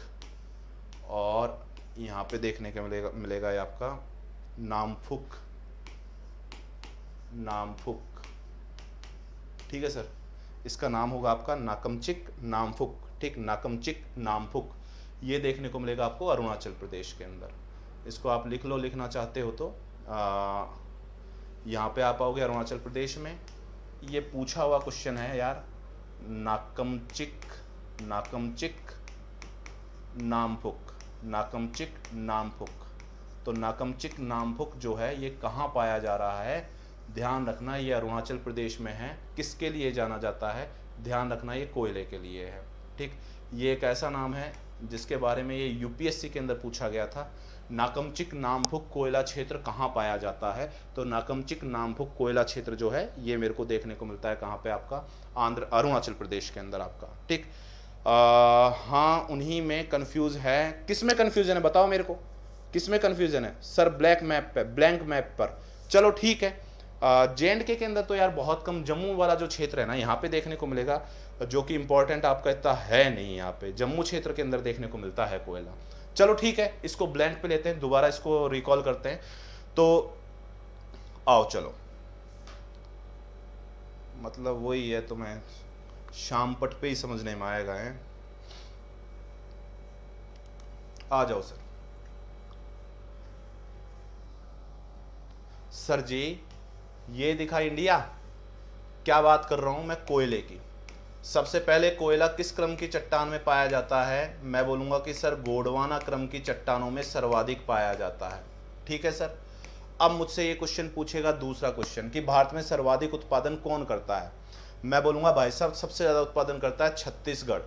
और यहाँ पे देखने को मिलेगा मिलेगा ये आपका नामफुक नामफुक ठीक है सर इसका नाम होगा आपका नाकमचिक नामफुक ठीक नाकमचिक नामफुक ये देखने को मिलेगा आपको अरुणाचल प्रदेश के अंदर इसको आप लिख लो लिखना चाहते हो तो आ, यहाँ पे आप आओगे अरुणाचल प्रदेश में ये पूछा हुआ क्वेश्चन है यार नाकमचिक नाकमचिक नामफुक नाकमचिक नामफुक तो नाकमचिक नामफुक जो है ये कहाँ पाया जा रहा है ध्यान रखना ये अरुणाचल प्रदेश में है किसके लिए जाना जाता है ध्यान रखना ये कोयले के लिए है ठीक ये एक ऐसा नाम है जिसके बारे में ये यूपीएससी के अंदर पूछा गया था नाकमचिक नामभुक कोयला क्षेत्र कहाँ पाया जाता है तो नाकमचिक नामभुक कोयला क्षेत्र जो है ये मेरे को देखने को मिलता है कहाँ पे आपका आंध्र अरुणाचल प्रदेश के अंदर आपका ठीक हाँ उन्हीं में कन्फ्यूज़ है किस में कन्फ्यूज़न है बताओ मेरे को किस में कन्फ्यूज़न है सर ब्लैक मैप पे ब्लैंक मैप पर चलो ठीक है जे एंड के अंदर तो यार बहुत कम जम्मू वाला जो क्षेत्र है ना यहाँ पे देखने को मिलेगा जो कि इम्पोर्टेंट आपका इतना है नहीं यहाँ पे जम्मू क्षेत्र के अंदर देखने को मिलता है कोयला चलो ठीक है इसको ब्लैंक पे लेते हैं दोबारा इसको रिकॉल करते हैं तो आओ चलो मतलब वही है तो मैं शाम पट पे ही समझने में आएगा है आ जाओ सर सर जी ये दिखा इंडिया क्या बात कर रहा हूँ मैं कोयले की सबसे पहले कोयला किस क्रम की चट्टान में पाया जाता है मैं बोलूँगा कि सर गोडवाना क्रम की चट्टानों में सर्वाधिक पाया जाता है ठीक है सर अब मुझसे ये क्वेश्चन पूछेगा दूसरा क्वेश्चन कि भारत में सर्वाधिक उत्पादन कौन करता है मैं बोलूँगा भाई साहब सबसे ज़्यादा उत्पादन करता है छत्तीसगढ़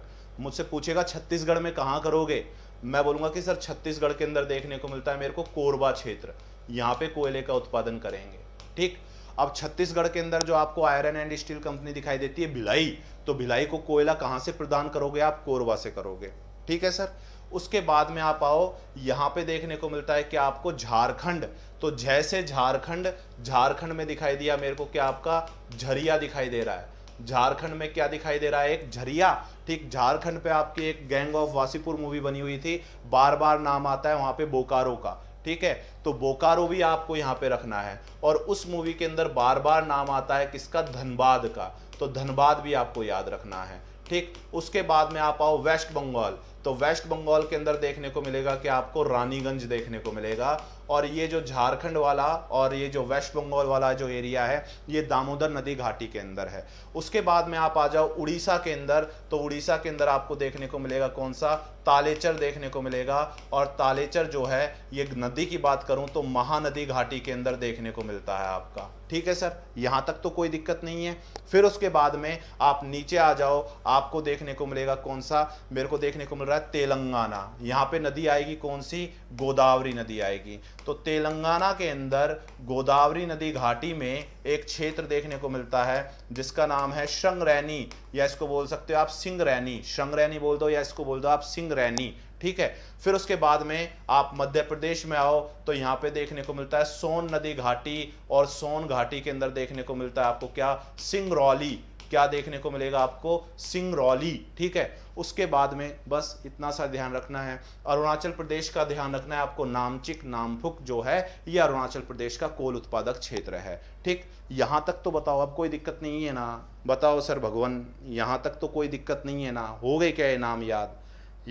मुझसे पूछेगा छत्तीसगढ़ में कहाँ करोगे मैं बोलूँगा कि सर छत्तीसगढ़ के अंदर देखने को मिलता है मेरे को कोरबा क्षेत्र यहाँ पे कोयले का उत्पादन करेंगे ठीक अब छत्तीसगढ़ के अंदर जो आपको आयरन एंड स्टील कंपनी दिखाई देती है भिलाई तो भिलाई को कोयला कहां से प्रदान करोगे आप कोरबा से करोगे ठीक है सर उसके बाद में आप आओ यहां पे देखने को मिलता है कि आपको झारखंड तो जैसे झारखंड झारखंड में दिखाई दिया मेरे को क्या आपका झरिया दिखाई दे रहा है झारखंड में क्या दिखाई दे रहा है एक झरिया ठीक झारखंड पे आपकी एक गैंग ऑफ वासीपुर मूवी बनी हुई थी बार बार नाम आता है वहां पे बोकारो का ठीक है तो बोकारो भी आपको यहाँ पे रखना है और उस मूवी के अंदर बार बार नाम आता है किसका धनबाद का तो धनबाद भी आपको याद रखना है ठीक उसके बाद में आप आओ वेस्ट बंगाल तो वेस्ट बंगाल के अंदर देखने को मिलेगा कि आपको रानीगंज देखने को मिलेगा और ये जो झारखंड वाला और ये जो वेस्ट बंगाल वाला जो एरिया है ये दामोदर नदी घाटी के अंदर है उसके बाद में आप आ जाओ उड़ीसा के अंदर तो उड़ीसा के अंदर आपको देखने को मिलेगा कौन सा तालेचर देखने को मिलेगा और तालेचर जो है ये नदी की बात करूं तो महानदी घाटी के अंदर देखने को मिलता है आपका ठीक है सर यहाँ तक तो कोई दिक्कत नहीं है फिर उसके बाद में आप नीचे आ जाओ आपको देखने को मिलेगा कौन सा मेरे को देखने को मिल रहा है तेलंगाना यहाँ पे नदी आएगी कौन सी गोदावरी नदी आएगी तो तेलंगाना के अंदर गोदावरी नदी घाटी में एक क्षेत्र देखने को मिलता है जिसका नाम है शंगरैनी या इसको बोल सकते हो आप सिंगरैनी शंगरैनी बोल दो या इसको बोल दो आप सिंगरैनी ठीक है फिर उसके बाद में आप मध्य प्रदेश में आओ तो यहाँ पे देखने को मिलता है सोन नदी घाटी और सोन घाटी के अंदर देखने को मिलता है आपको क्या सिंगरौली क्या देखने को मिलेगा आपको सिंगरौली ठीक है उसके बाद में बस इतना सा ध्यान रखना है अरुणाचल प्रदेश का ध्यान रखना है आपको नामचिक नामफुक जो है ये अरुणाचल प्रदेश का कोल उत्पादक क्षेत्र है ठीक यहाँ तक तो बताओ अब कोई दिक्कत नहीं है ना बताओ सर भगवान यहाँ तक तो कोई दिक्कत नहीं है ना हो गए क्या ये नाम याद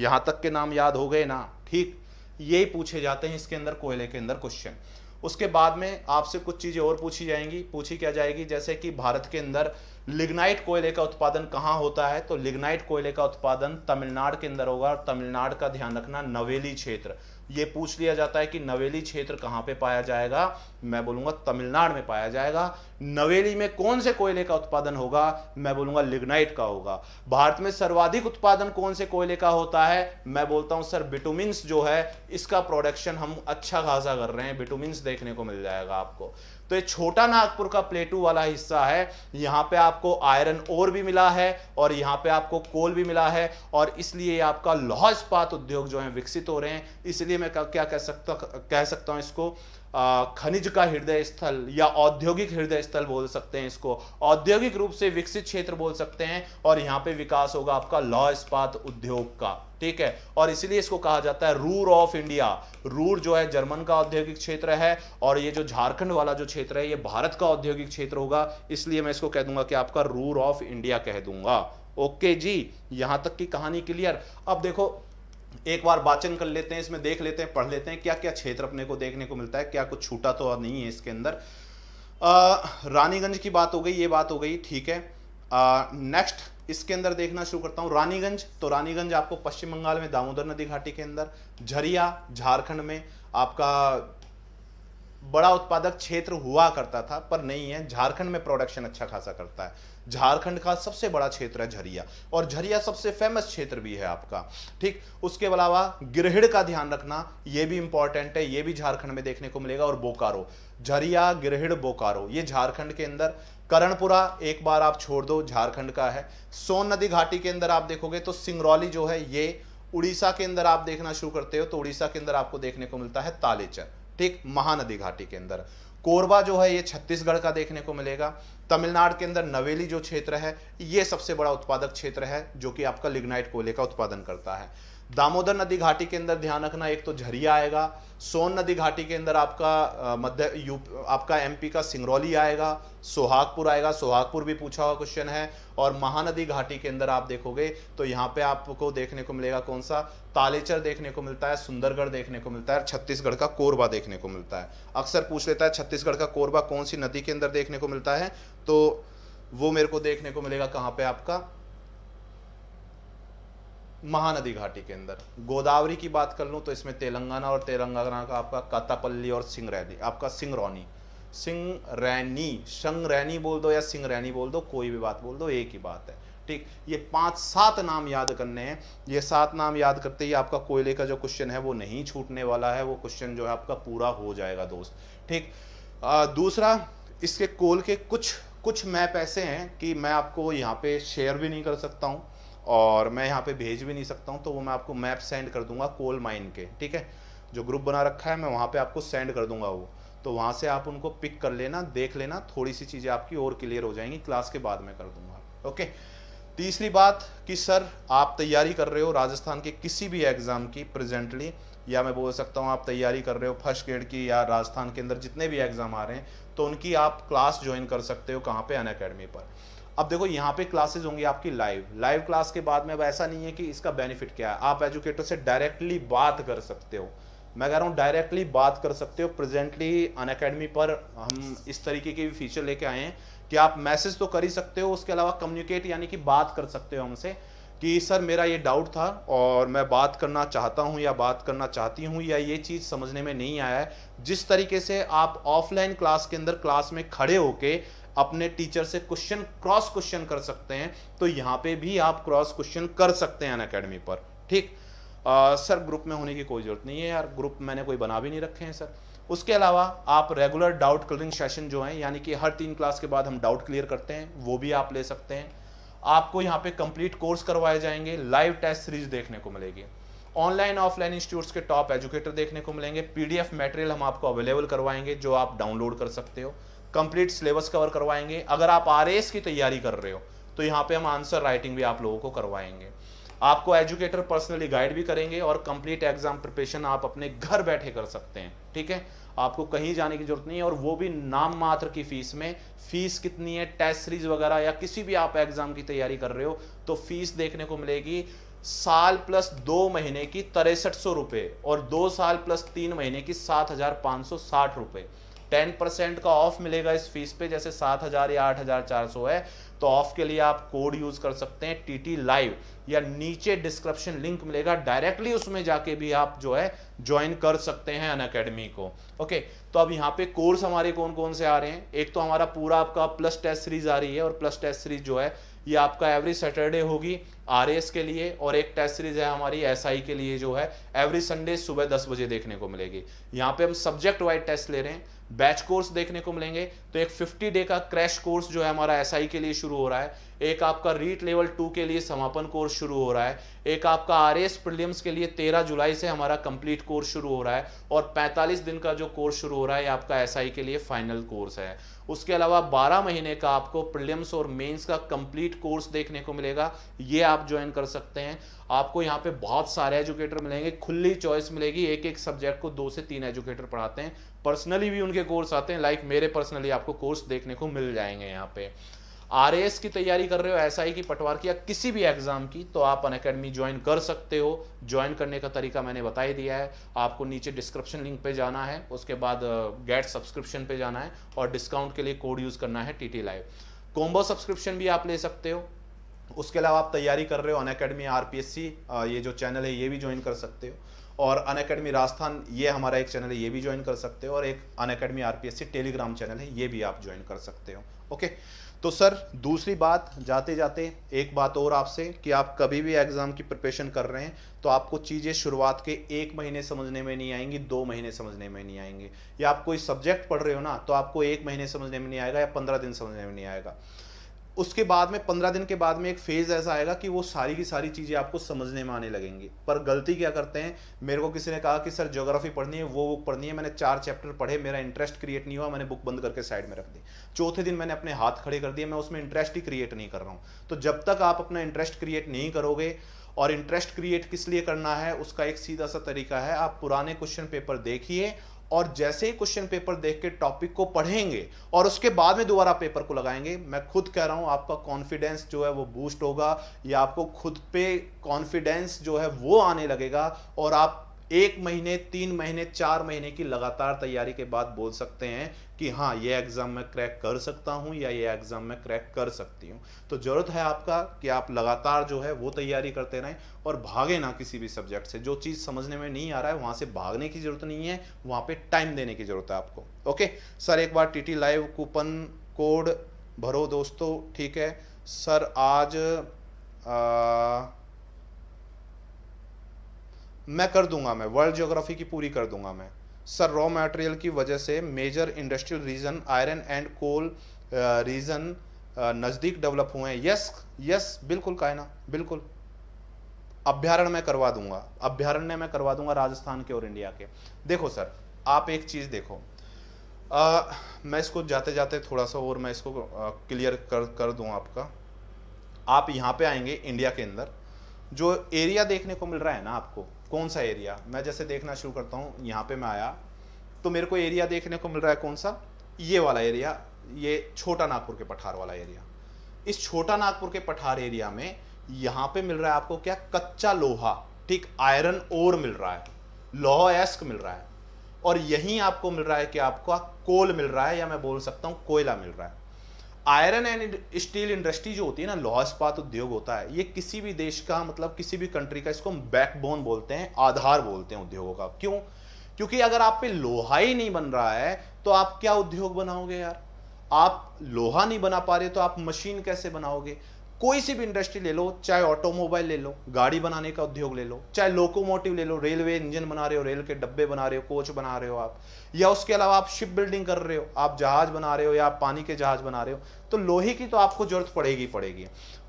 यहाँ तक के नाम याद हो गए ना ठीक यही पूछे जाते हैं इसके अंदर कोयले के अंदर क्वेश्चन उसके बाद में आपसे कुछ चीज़ें और पूछी जाएंगी पूछी क्या जाएगी जैसे कि भारत के अंदर लिग्नाइट कोयले का उत्पादन कहाँ होता है तो लिग्नाइट कोयले का उत्पादन तमिलनाडु के अंदर होगा और तमिलनाडु का ध्यान रखना नवेली क्षेत्र ये पूछ लिया जाता है कि नवेली क्षेत्र कहाँ पे पाया जाएगा मैं बोलूंगा तमिलनाडु में पाया जाएगा नवेली में कौन से कोयले का उत्पादन होगा मैं बोलूंगा लिग्नाइट का होगा भारत में सर्वाधिक उत्पादन कौन से कोयले का होता है मैं बोलता हूँ सर बिटुमिन्स जो है इसका प्रोडक्शन हम अच्छा खासा कर रहे हैं बिटुमिन्स देखने को मिल जाएगा आपको तो ये छोटा नागपुर का प्लेटू वाला हिस्सा है यहाँ पे आपको आयरन ओर भी मिला है और यहाँ पे आपको कोल भी मिला है और इसलिए आपका लौह इस्पात उद्योग जो है विकसित हो रहे हैं इसलिए मैं क्या कह सकता कह सकता हूँ इसको खनिज का हृदय स्थल या औद्योगिक हृदय स्थल बोल सकते हैं इसको औद्योगिक रूप से विकसित क्षेत्र बोल सकते हैं और यहाँ पे विकास होगा आपका लॉ इस्पात उद्योग का ठीक है और इसलिए इसको कहा जाता है रूर ऑफ इंडिया रूर जो है जर्मन का औद्योगिक क्षेत्र है और ये जो झारखंड वाला जो क्षेत्र है ये भारत का औद्योगिक क्षेत्र होगा इसलिए मैं इसको कह दूंगा कि आपका रूर ऑफ इंडिया कह दूंगा ओके जी यहां तक की कहानी क्लियर अब देखो एक बार वाचन कर लेते हैं इसमें देख लेते हैं पढ़ लेते हैं क्या क्या क्षेत्र अपने को देखने को मिलता है क्या कुछ छूटा तो नहीं है इसके अंदर रानीगंज की बात हो गई ये बात हो गई ठीक है नेक्स्ट इसके अंदर देखना शुरू करता हूँ रानीगंज तो रानीगंज आपको पश्चिम बंगाल में दामोदर नदी घाटी के अंदर झरिया झारखंड में आपका बड़ा उत्पादक क्षेत्र हुआ करता था पर नहीं है झारखंड में प्रोडक्शन अच्छा खासा करता है झारखंड का सबसे बड़ा क्षेत्र है झरिया और झरिया सबसे फेमस क्षेत्र भी है आपका ठीक उसके अलावा गिरहिड़ का ध्यान रखना यह भी इंपॉर्टेंट है यह भी झारखंड में देखने को मिलेगा और बोकारो झरिया गिरहिड़ बोकारो ये झारखंड के अंदर करणपुरा एक बार आप छोड़ दो झारखंड का है सोन नदी घाटी के अंदर आप देखोगे तो सिंगरौली जो है ये उड़ीसा के अंदर आप देखना शुरू करते हो तो उड़ीसा के अंदर आपको देखने को मिलता है तालेचर ठीक महानदी घाटी के अंदर कोरबा जो है ये छत्तीसगढ़ का देखने को मिलेगा तमिलनाडु के अंदर नवेली जो क्षेत्र है ये सबसे बड़ा उत्पादक क्षेत्र है जो कि आपका लिग्नाइट कोयले का उत्पादन करता है दामोदर नदी घाटी के अंदर ध्यान रखना एक तो झरिया आएगा सोन नदी घाटी के अंदर आपका मध्य यू आपका एमपी का सिंगरौली आएगा सोहागपुर आएगा सोहागपुर भी पूछा हुआ क्वेश्चन है और महानदी घाटी के अंदर आप देखोगे तो यहाँ पे आपको देखने को मिलेगा कौन सा तालेचर देखने को मिलता है सुंदरगढ़ देखने को मिलता है छत्तीसगढ़ का कोरबा देखने को मिलता है अक्सर पूछ लेता है छत्तीसगढ़ का कोरबा कौन सी नदी के अंदर देखने को मिलता है तो वो मेरे को देखने को मिलेगा कहाँ पे आपका महानदी घाटी के अंदर गोदावरी की बात कर लूँ तो इसमें तेलंगाना और तेलंगाना का आपका कातापल्ली और सिंगरैनी आपका सिंगरौनी सिंगरैनी संगरैनी बोल दो या सिंगरैनी बोल दो कोई भी बात बोल दो एक ही बात है ठीक ये पांच सात नाम याद करने हैं ये सात नाम याद करते ही आपका कोयले का जो क्वेश्चन है वो नहीं छूटने वाला है वो क्वेश्चन जो है आपका पूरा हो जाएगा दोस्त ठीक दूसरा इसके कोल के कुछ कुछ मैप ऐसे हैं कि मैं आपको यहाँ पे शेयर भी नहीं कर सकता हूँ और मैं यहाँ पे भेज भी नहीं सकता हूँ तो वो मैं आपको मैप सेंड कर दूंगा कोल माइन के ठीक है जो ग्रुप बना रखा है मैं वहाँ पे आपको सेंड कर दूंगा वो तो वहाँ से आप उनको पिक कर लेना देख लेना थोड़ी सी चीज़ें आपकी और क्लियर हो जाएंगी क्लास के बाद में कर दूंगा ओके तीसरी बात कि सर आप तैयारी कर रहे हो राजस्थान के किसी भी एग्ज़ाम की प्रेजेंटली या मैं बोल सकता हूँ आप तैयारी कर रहे हो फर्स्ट ग्रेड की या राजस्थान के अंदर जितने भी एग्ज़ाम आ रहे हैं तो उनकी आप क्लास ज्वाइन कर सकते हो कहाँ पे अन अकेडमी पर अब देखो यहाँ पे क्लासेस होंगी आपकी लाइव लाइव क्लास के बाद में अब ऐसा नहीं है कि इसका बेनिफिट क्या है आप एजुकेटर से डायरेक्टली बात कर सकते हो मैं कह रहा हूँ डायरेक्टली बात कर सकते हो प्रेजेंटली अन अकेडमी पर हम इस तरीके के भी फीचर लेके आए हैं कि आप मैसेज तो कर ही सकते हो उसके अलावा कम्युनिकेट यानी कि बात कर सकते हो हमसे कि सर मेरा ये डाउट था और मैं बात करना चाहता हूँ या बात करना चाहती हूँ या ये चीज़ समझने में नहीं आया है जिस तरीके से आप ऑफलाइन क्लास के अंदर क्लास में खड़े होके अपने टीचर से क्वेश्चन क्रॉस क्वेश्चन कर सकते हैं तो यहाँ पे भी आप क्रॉस क्वेश्चन कर सकते हैं अन पर ठीक आ, सर ग्रुप में होने की कोई ज़रूरत नहीं है यार ग्रुप मैंने कोई बना भी नहीं रखे हैं सर उसके अलावा आप रेगुलर डाउट क्लियरिंग सेशन जो हैं यानी कि हर तीन क्लास के बाद हम डाउट क्लियर करते हैं वो भी आप ले सकते हैं आपको यहाँ पे कंप्लीट कोर्स करवाए जाएंगे लाइव टेस्ट सीरीज देखने को मिलेगी ऑनलाइन ऑफलाइन इंस्टीट्यूट्स के टॉप एजुकेटर देखने को मिलेंगे पीडीएफ मटेरियल हम आपको अवेलेबल करवाएंगे जो आप डाउनलोड कर सकते हो कंप्लीट सिलेबस कवर करवाएंगे अगर आप आर की तैयारी कर रहे हो तो यहाँ पे हम आंसर राइटिंग भी आप लोगों को करवाएंगे आपको एजुकेटर पर्सनली गाइड भी करेंगे और कंप्लीट एग्जाम प्रिपरेशन आप अपने घर बैठे कर सकते हैं ठीक है आपको कहीं जाने की जरूरत नहीं है और वो भी नाम मात्र की फीस में फीस कितनी है टेस्ट सीरीज वगैरह या किसी भी आप एग्जाम की तैयारी कर रहे हो तो फीस देखने को मिलेगी साल प्लस दो महीने की तिरसठ सौ रुपए और दो साल प्लस तीन महीने की सात हजार पांच सौ साठ रुपए टेन परसेंट का ऑफ मिलेगा इस फीस पे जैसे सात हज़ार या आठ हज़ार चार सौ है तो ऑफ के लिए आप कोड यूज़ कर सकते हैं टी टी लाइव या नीचे डिस्क्रिप्शन लिंक मिलेगा डायरेक्टली उसमें जाके भी आप जो है ज्वाइन कर सकते हैं अन अकेडमी को ओके तो अब यहाँ पे कोर्स हमारे कौन कौन से आ रहे हैं एक तो हमारा पूरा आपका प्लस टेस्ट सीरीज आ रही है और प्लस टेस्ट सीरीज जो है ये आपका एवरी सैटरडे होगी आर के लिए और एक टेस्ट सीरीज है हमारी एस के लिए जो है एवरी संडे सुबह दस बजे देखने को मिलेगी यहाँ पे हम सब्जेक्ट वाइज टेस्ट ले रहे हैं बैच कोर्स देखने को मिलेंगे तो एक 50 डे का क्रैश कोर्स जो है हमारा एस के लिए शुरू हो रहा है एक आपका रीट लेवल टू के लिए समापन कोर्स शुरू हो रहा है एक आपका आर एस प्रिलियम्स के लिए तेरह जुलाई से हमारा कंप्लीट कोर्स शुरू हो रहा है और पैंतालीस दिन का जो कोर्स शुरू हो रहा है आपका एस के लिए फाइनल कोर्स है उसके अलावा 12 महीने का आपको प्रिलिम्स और मेंस का कंप्लीट कोर्स देखने को मिलेगा ये आप ज्वाइन कर सकते हैं आपको यहाँ पे बहुत सारे एजुकेटर मिलेंगे खुली चॉइस मिलेगी एक एक सब्जेक्ट को दो से तीन एजुकेटर पढ़ाते हैं पर्सनली भी उनके कोर्स आते हैं लाइक मेरे पर्सनली आपको कोर्स देखने को मिल जाएंगे यहाँ पे आर की तैयारी कर रहे हो एस की पटवार की या किसी भी एग्जाम की तो आप अन अकेडमी ज्वाइन कर सकते हो ज्वाइन करने का तरीका मैंने बता ही दिया है आपको नीचे डिस्क्रिप्शन लिंक पे जाना है उसके बाद गेट सब्सक्रिप्शन पे जाना है और डिस्काउंट के लिए कोड यूज़ करना है T T live combo subscription भी आप ले सकते हो उसके अलावा आप तैयारी कर रहे हो अन अकेडमी आर ये जो चैनल है ये भी ज्वाइन कर सकते हो और अन अकेडमी राजस्थान ये हमारा एक चैनल है ये भी ज्वाइन कर सकते हो और एक अन अकेडमी आर टेलीग्राम चैनल है ये भी आप ज्वाइन कर सकते हो ओके तो सर दूसरी बात जाते जाते एक बात और आपसे कि आप कभी भी एग्ज़ाम की प्रिपरेशन कर रहे हैं तो आपको चीज़ें शुरुआत के एक महीने समझने में नहीं आएंगी दो महीने समझने में नहीं आएंगे या आप कोई सब्जेक्ट पढ़ रहे हो ना तो आपको एक महीने समझने में नहीं आएगा या पंद्रह दिन समझने में नहीं आएगा उसके बाद में पंद्रह दिन के बाद में एक फेज़ ऐसा आएगा कि वो सारी की सारी चीज़ें आपको समझने में आने लगेंगी पर गलती क्या करते हैं मेरे को किसी ने कहा कि सर ज्योग्राफी पढ़नी है वो बुक पढ़नी है मैंने चार चैप्टर पढ़े मेरा इंटरेस्ट क्रिएट नहीं हुआ मैंने बुक बंद करके साइड में रख दी चौथे दिन मैंने अपने हाथ खड़े कर दिए मैं उसमें इंटरेस्ट ही क्रिएट नहीं कर रहा हूं तो जब तक आप अपना इंटरेस्ट क्रिएट नहीं करोगे और इंटरेस्ट क्रिएट किस लिए करना है उसका एक सीधा सा तरीका है आप पुराने क्वेश्चन पेपर देखिए और जैसे ही क्वेश्चन पेपर देख के टॉपिक को पढ़ेंगे और उसके बाद में दोबारा पेपर को लगाएंगे मैं खुद कह रहा हूं आपका कॉन्फिडेंस जो है वो बूस्ट होगा या आपको खुद पे कॉन्फिडेंस जो है वो आने लगेगा और आप एक महीने तीन महीने चार महीने की लगातार तैयारी के बाद बोल सकते हैं कि हाँ ये एग्ज़ाम मैं क्रैक कर सकता हूँ या ये एग्ज़ाम मैं क्रैक कर सकती हूँ तो ज़रूरत है आपका कि आप लगातार जो है वो तैयारी करते रहें और भागे ना किसी भी सब्जेक्ट से जो चीज़ समझने में नहीं आ रहा है वहाँ से भागने की ज़रूरत नहीं है वहाँ पे टाइम देने की ज़रूरत है आपको ओके सर एक बार टी लाइव कूपन कोड भरो दोस्तों ठीक है सर आज आ, मैं कर दूंगा मैं वर्ल्ड ज्योग्राफी की पूरी कर दूंगा मैं सर रॉ मटेरियल की वजह से major industrial region iron and coal region नज़दीक डेवलप हुए हैं यस यस बिल्कुल कायना बिल्कुल अभ्यारण में करवा दूंगा अभ्यारण्य में करवा दूंगा राजस्थान के और इंडिया के देखो सर आप एक चीज़ देखो आ, मैं इसको जाते जाते थोड़ा सा और मैं इसको आ, क्लियर कर कर दूं आपका आप यहाँ पे आएंगे इंडिया के अंदर जो एरिया देखने को मिल रहा है ना आपको कौन सा एरिया मैं जैसे देखना शुरू करता हूँ यहाँ पे मैं आया तो मेरे को एरिया देखने को मिल रहा है कौन सा ये वाला एरिया ये छोटा नागपुर के पठार वाला एरिया इस छोटा नागपुर के पठार एरिया में यहाँ पे मिल रहा है आपको क्या कच्चा लोहा ठीक आयरन ओर मिल रहा है लोह एस्क मिल रहा है और यहीं आपको मिल रहा है कि आपका कोल मिल रहा है या मैं बोल सकता हूँ कोयला मिल रहा है आयरन एंड स्टील इंडस्ट्री जो होती है ना लोहा इस्पात उद्योग होता है ये किसी भी देश का मतलब किसी भी कंट्री का इसको हम बैकबोन बोलते हैं आधार बोलते हैं उद्योगों का क्यों क्योंकि अगर आप पे लोहा ही नहीं बन रहा है तो आप क्या उद्योग बनाओगे यार आप लोहा नहीं बना पा रहे तो आप मशीन कैसे बनाओगे कोई सी भी इंडस्ट्री ले लो चाहे ऑटोमोबाइल ले लो गाड़ी बनाने का उद्योग ले लो चाहे लोकोमोटिव ले लो रेलवे इंजन बना रहे हो रेल के डब्बे बना रहे हो कोच बना रहे हो आप या उसके अलावा आप शिप बिल्डिंग कर रहे हो आप जहाज बना रहे हो या आप पानी के जहाज बना रहे हो तो लोहे की तो आपको जरूरत पड़ेगी पड़ेगी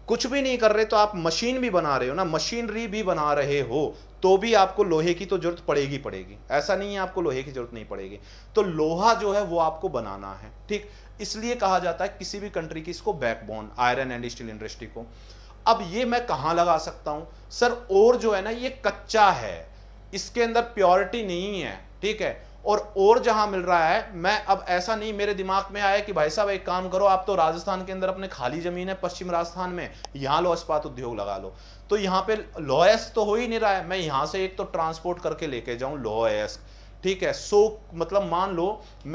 कुछ भी नहीं कर रहे तो आप मशीन भी बना रहे हो ना मशीनरी भी बना रहे हो तो भी आपको लोहे की तो जरूरत पड़ेगी पड़ेगी ऐसा नहीं है आपको लोहे की जरूरत नहीं पड़ेगी तो लोहा जो है वो आपको बनाना है ठीक इसलिए कहा जाता है किसी भी कंट्री की इसको backbone iron and steel industry को अब ये मैं कहां लगा सकता हूं सर और जो है ना ये कच्चा है इसके अंदर प्योरिटी नहीं है ठीक है और और जहां मिल रहा है मैं अब ऐसा नहीं मेरे दिमाग में आया कि भाई साहब एक काम करो आप तो राजस्थान के अंदर अपने खाली जमीन है पश्चिम राजस्थान में यहां लो इस्पात उद्योग लगा लो तो यहां पे लॉयस तो हो ही नहीं रहा है मैं यहां से एक तो ट्रांसपोर्ट करके लेके जाऊं लॉयस्क ठीक है सो मतलब मान लो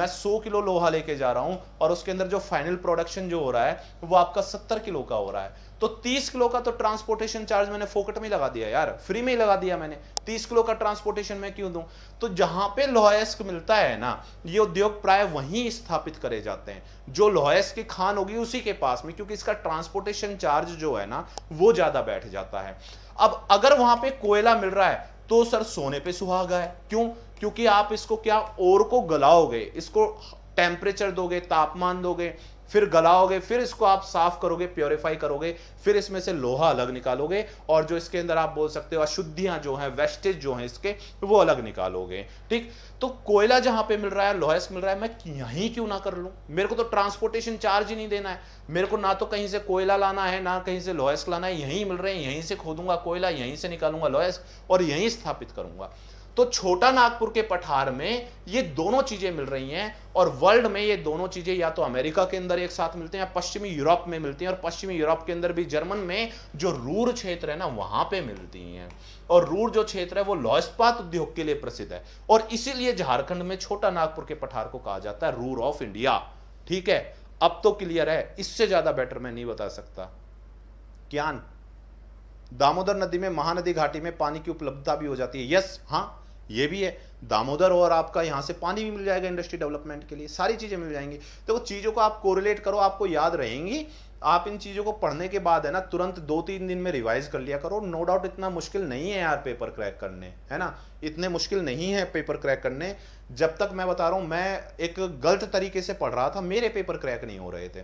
मैं सौ किलो लोहा लेके जा रहा हूं और उसके अंदर जो फाइनल प्रोडक्शन जो हो रहा है वो आपका सत्तर किलो का हो रहा है तो तीस किलो का तो ट्रांसपोर्टेशन चार्ज मैंने फोकट में लगा दिया यार फ्री में ही लगा दिया मैंने तीस किलो का ट्रांसपोर्टेशन मैं क्यों दू तो जहां पे लोहायस्क मिलता है ना ये उद्योग प्राय वहीं स्थापित करे जाते हैं जो लोहायस्क की खान होगी उसी के पास में क्योंकि इसका ट्रांसपोर्टेशन चार्ज जो है ना वो ज्यादा बैठ जाता है अब अगर वहां पे कोयला मिल रहा है तो सर सोने पे सुहागा है क्यों क्योंकि आप इसको क्या और को गलाओगे इसको टेम्परेचर दोगे तापमान दोगे फिर गलाओगे फिर इसको आप साफ करोगे प्योरीफाई करोगे फिर इसमें से लोहा अलग निकालोगे और जो इसके अंदर आप बोल सकते हो अशुद्धियां जो हैं वेस्टेज जो हैं इसके वो अलग निकालोगे ठीक तो कोयला जहां पे मिल रहा है लोहेस मिल रहा है मैं यहीं क्यों ना कर लूं मेरे को तो ट्रांसपोर्टेशन चार्ज ही नहीं देना है मेरे को ना तो कहीं से कोयला लाना है ना कहीं से लोहेस लाना है यहीं मिल रहे हैं यहीं से खोदूंगा कोयला यहीं से निकालूंगा लोहेस और यहीं स्थापित करूंगा तो छोटा नागपुर के पठार में ये दोनों चीजें मिल रही हैं और वर्ल्ड में ये दोनों चीजें या तो अमेरिका के अंदर एक साथ मिलते हैं या पश्चिमी यूरोप में मिलती हैं और पश्चिमी यूरोप के अंदर भी जर्मन में जो रूर क्षेत्र है ना वहां पे मिलती हैं और रूर जो क्षेत्र है वो लॉस्पात उद्योग के लिए प्रसिद्ध है और इसीलिए झारखंड में छोटा नागपुर के पठार को कहा जाता है रूर ऑफ इंडिया ठीक है अब तो क्लियर है इससे ज्यादा बेटर मैं नहीं बता सकता ज्ञान दामोदर नदी में महानदी घाटी में पानी की उपलब्धता भी हो जाती है यस हाँ ये भी है दामोदर और आपका यहाँ से पानी भी मिल जाएगा इंडस्ट्री डेवलपमेंट के लिए सारी चीज़ें मिल जाएंगी तो चीज़ों को आप कोरिलेट करो आपको याद रहेंगी आप इन चीज़ों को पढ़ने के बाद है ना तुरंत दो तीन दिन में रिवाइज कर लिया करो नो डाउट इतना मुश्किल नहीं है यार पेपर क्रैक करने है ना इतने मुश्किल नहीं है पेपर क्रैक करने जब तक मैं बता रहा हूँ मैं एक गलत तरीके से पढ़ रहा था मेरे पेपर क्रैक नहीं हो रहे थे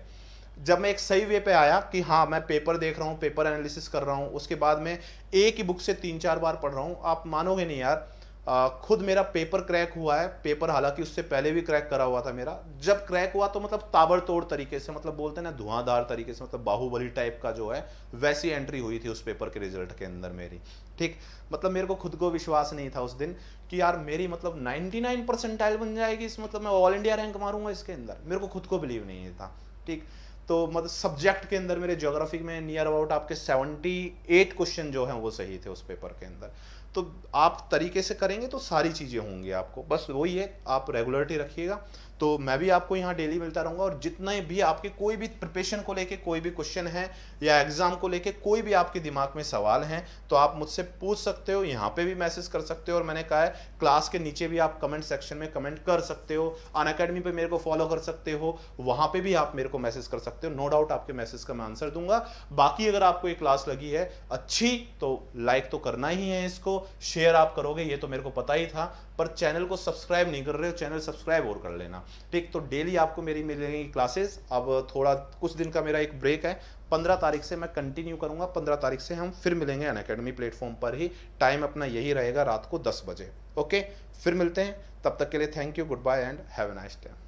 जब मैं एक सही वे पे आया कि हाँ मैं पेपर देख रहा हूँ पेपर एनालिसिस कर रहा हूँ उसके बाद मैं एक ही बुक से तीन चार बार पढ़ रहा हूँ आप मानोगे नहीं यार खुद मेरा पेपर क्रैक हुआ है पेपर हालांकि उससे पहले भी क्रैक करा हुआ था मेरा जब क्रैक हुआ तो मतलब ताबड़तोड़ तरीके से मतलब बोलते हैं ना धुआंधार तरीके से मतलब बाहुबली टाइप का जो है वैसी एंट्री हुई थी उस पेपर के रिजल्ट के अंदर मेरी ठीक मतलब मेरे को खुद को विश्वास नहीं था उस दिन कि यार मेरी मतलब नाइनटी परसेंटाइल बन जाएगी इस मतलब मैं ऑल इंडिया रैंक मारूंगा इसके अंदर मेरे को खुद को बिलीव नहीं था ठीक तो मतलब सब्जेक्ट के अंदर मेरे ज्योग्राफी में नियर अबाउट आपके एट क्वेश्चन जो है वो सही थे उस पेपर के अंदर तो आप तरीके से करेंगे तो सारी चीज़ें होंगी आपको बस वही है आप रेगुलरिटी रखिएगा तो मैं भी आपको यहाँ डेली मिलता रहूंगा और जितने भी आपके कोई भी प्रिपेशन को लेके कोई भी क्वेश्चन है या एग्ज़ाम को लेके कोई भी आपके दिमाग में सवाल हैं तो आप मुझसे पूछ सकते हो यहाँ पे भी मैसेज कर सकते हो और मैंने कहा है क्लास के नीचे भी आप कमेंट सेक्शन में कमेंट कर सकते हो अन अकेडमी पर मेरे को फॉलो कर सकते हो वहाँ पर भी आप मेरे को मैसेज कर सकते हो नो डाउट आपके मैसेज का मैं आंसर दूंगा बाकी अगर आपको ये क्लास लगी है अच्छी तो लाइक तो करना ही है इसको शेयर आप करोगे ये तो मेरे को पता ही था पर चैनल को सब्सक्राइब नहीं कर रहे हो चैनल सब्सक्राइब और कर लेना ठीक तो डेली आपको मेरी मिलेंगी क्लासेस अब थोड़ा कुछ दिन का मेरा एक ब्रेक है पंद्रह तारीख से मैं कंटिन्यू करूंगा पंद्रह तारीख से हम फिर मिलेंगे अन अकेडमी प्लेटफॉर्म पर ही टाइम अपना यही रहेगा रात को दस बजे ओके फिर मिलते हैं तब तक के लिए thank you good bye and have a nice time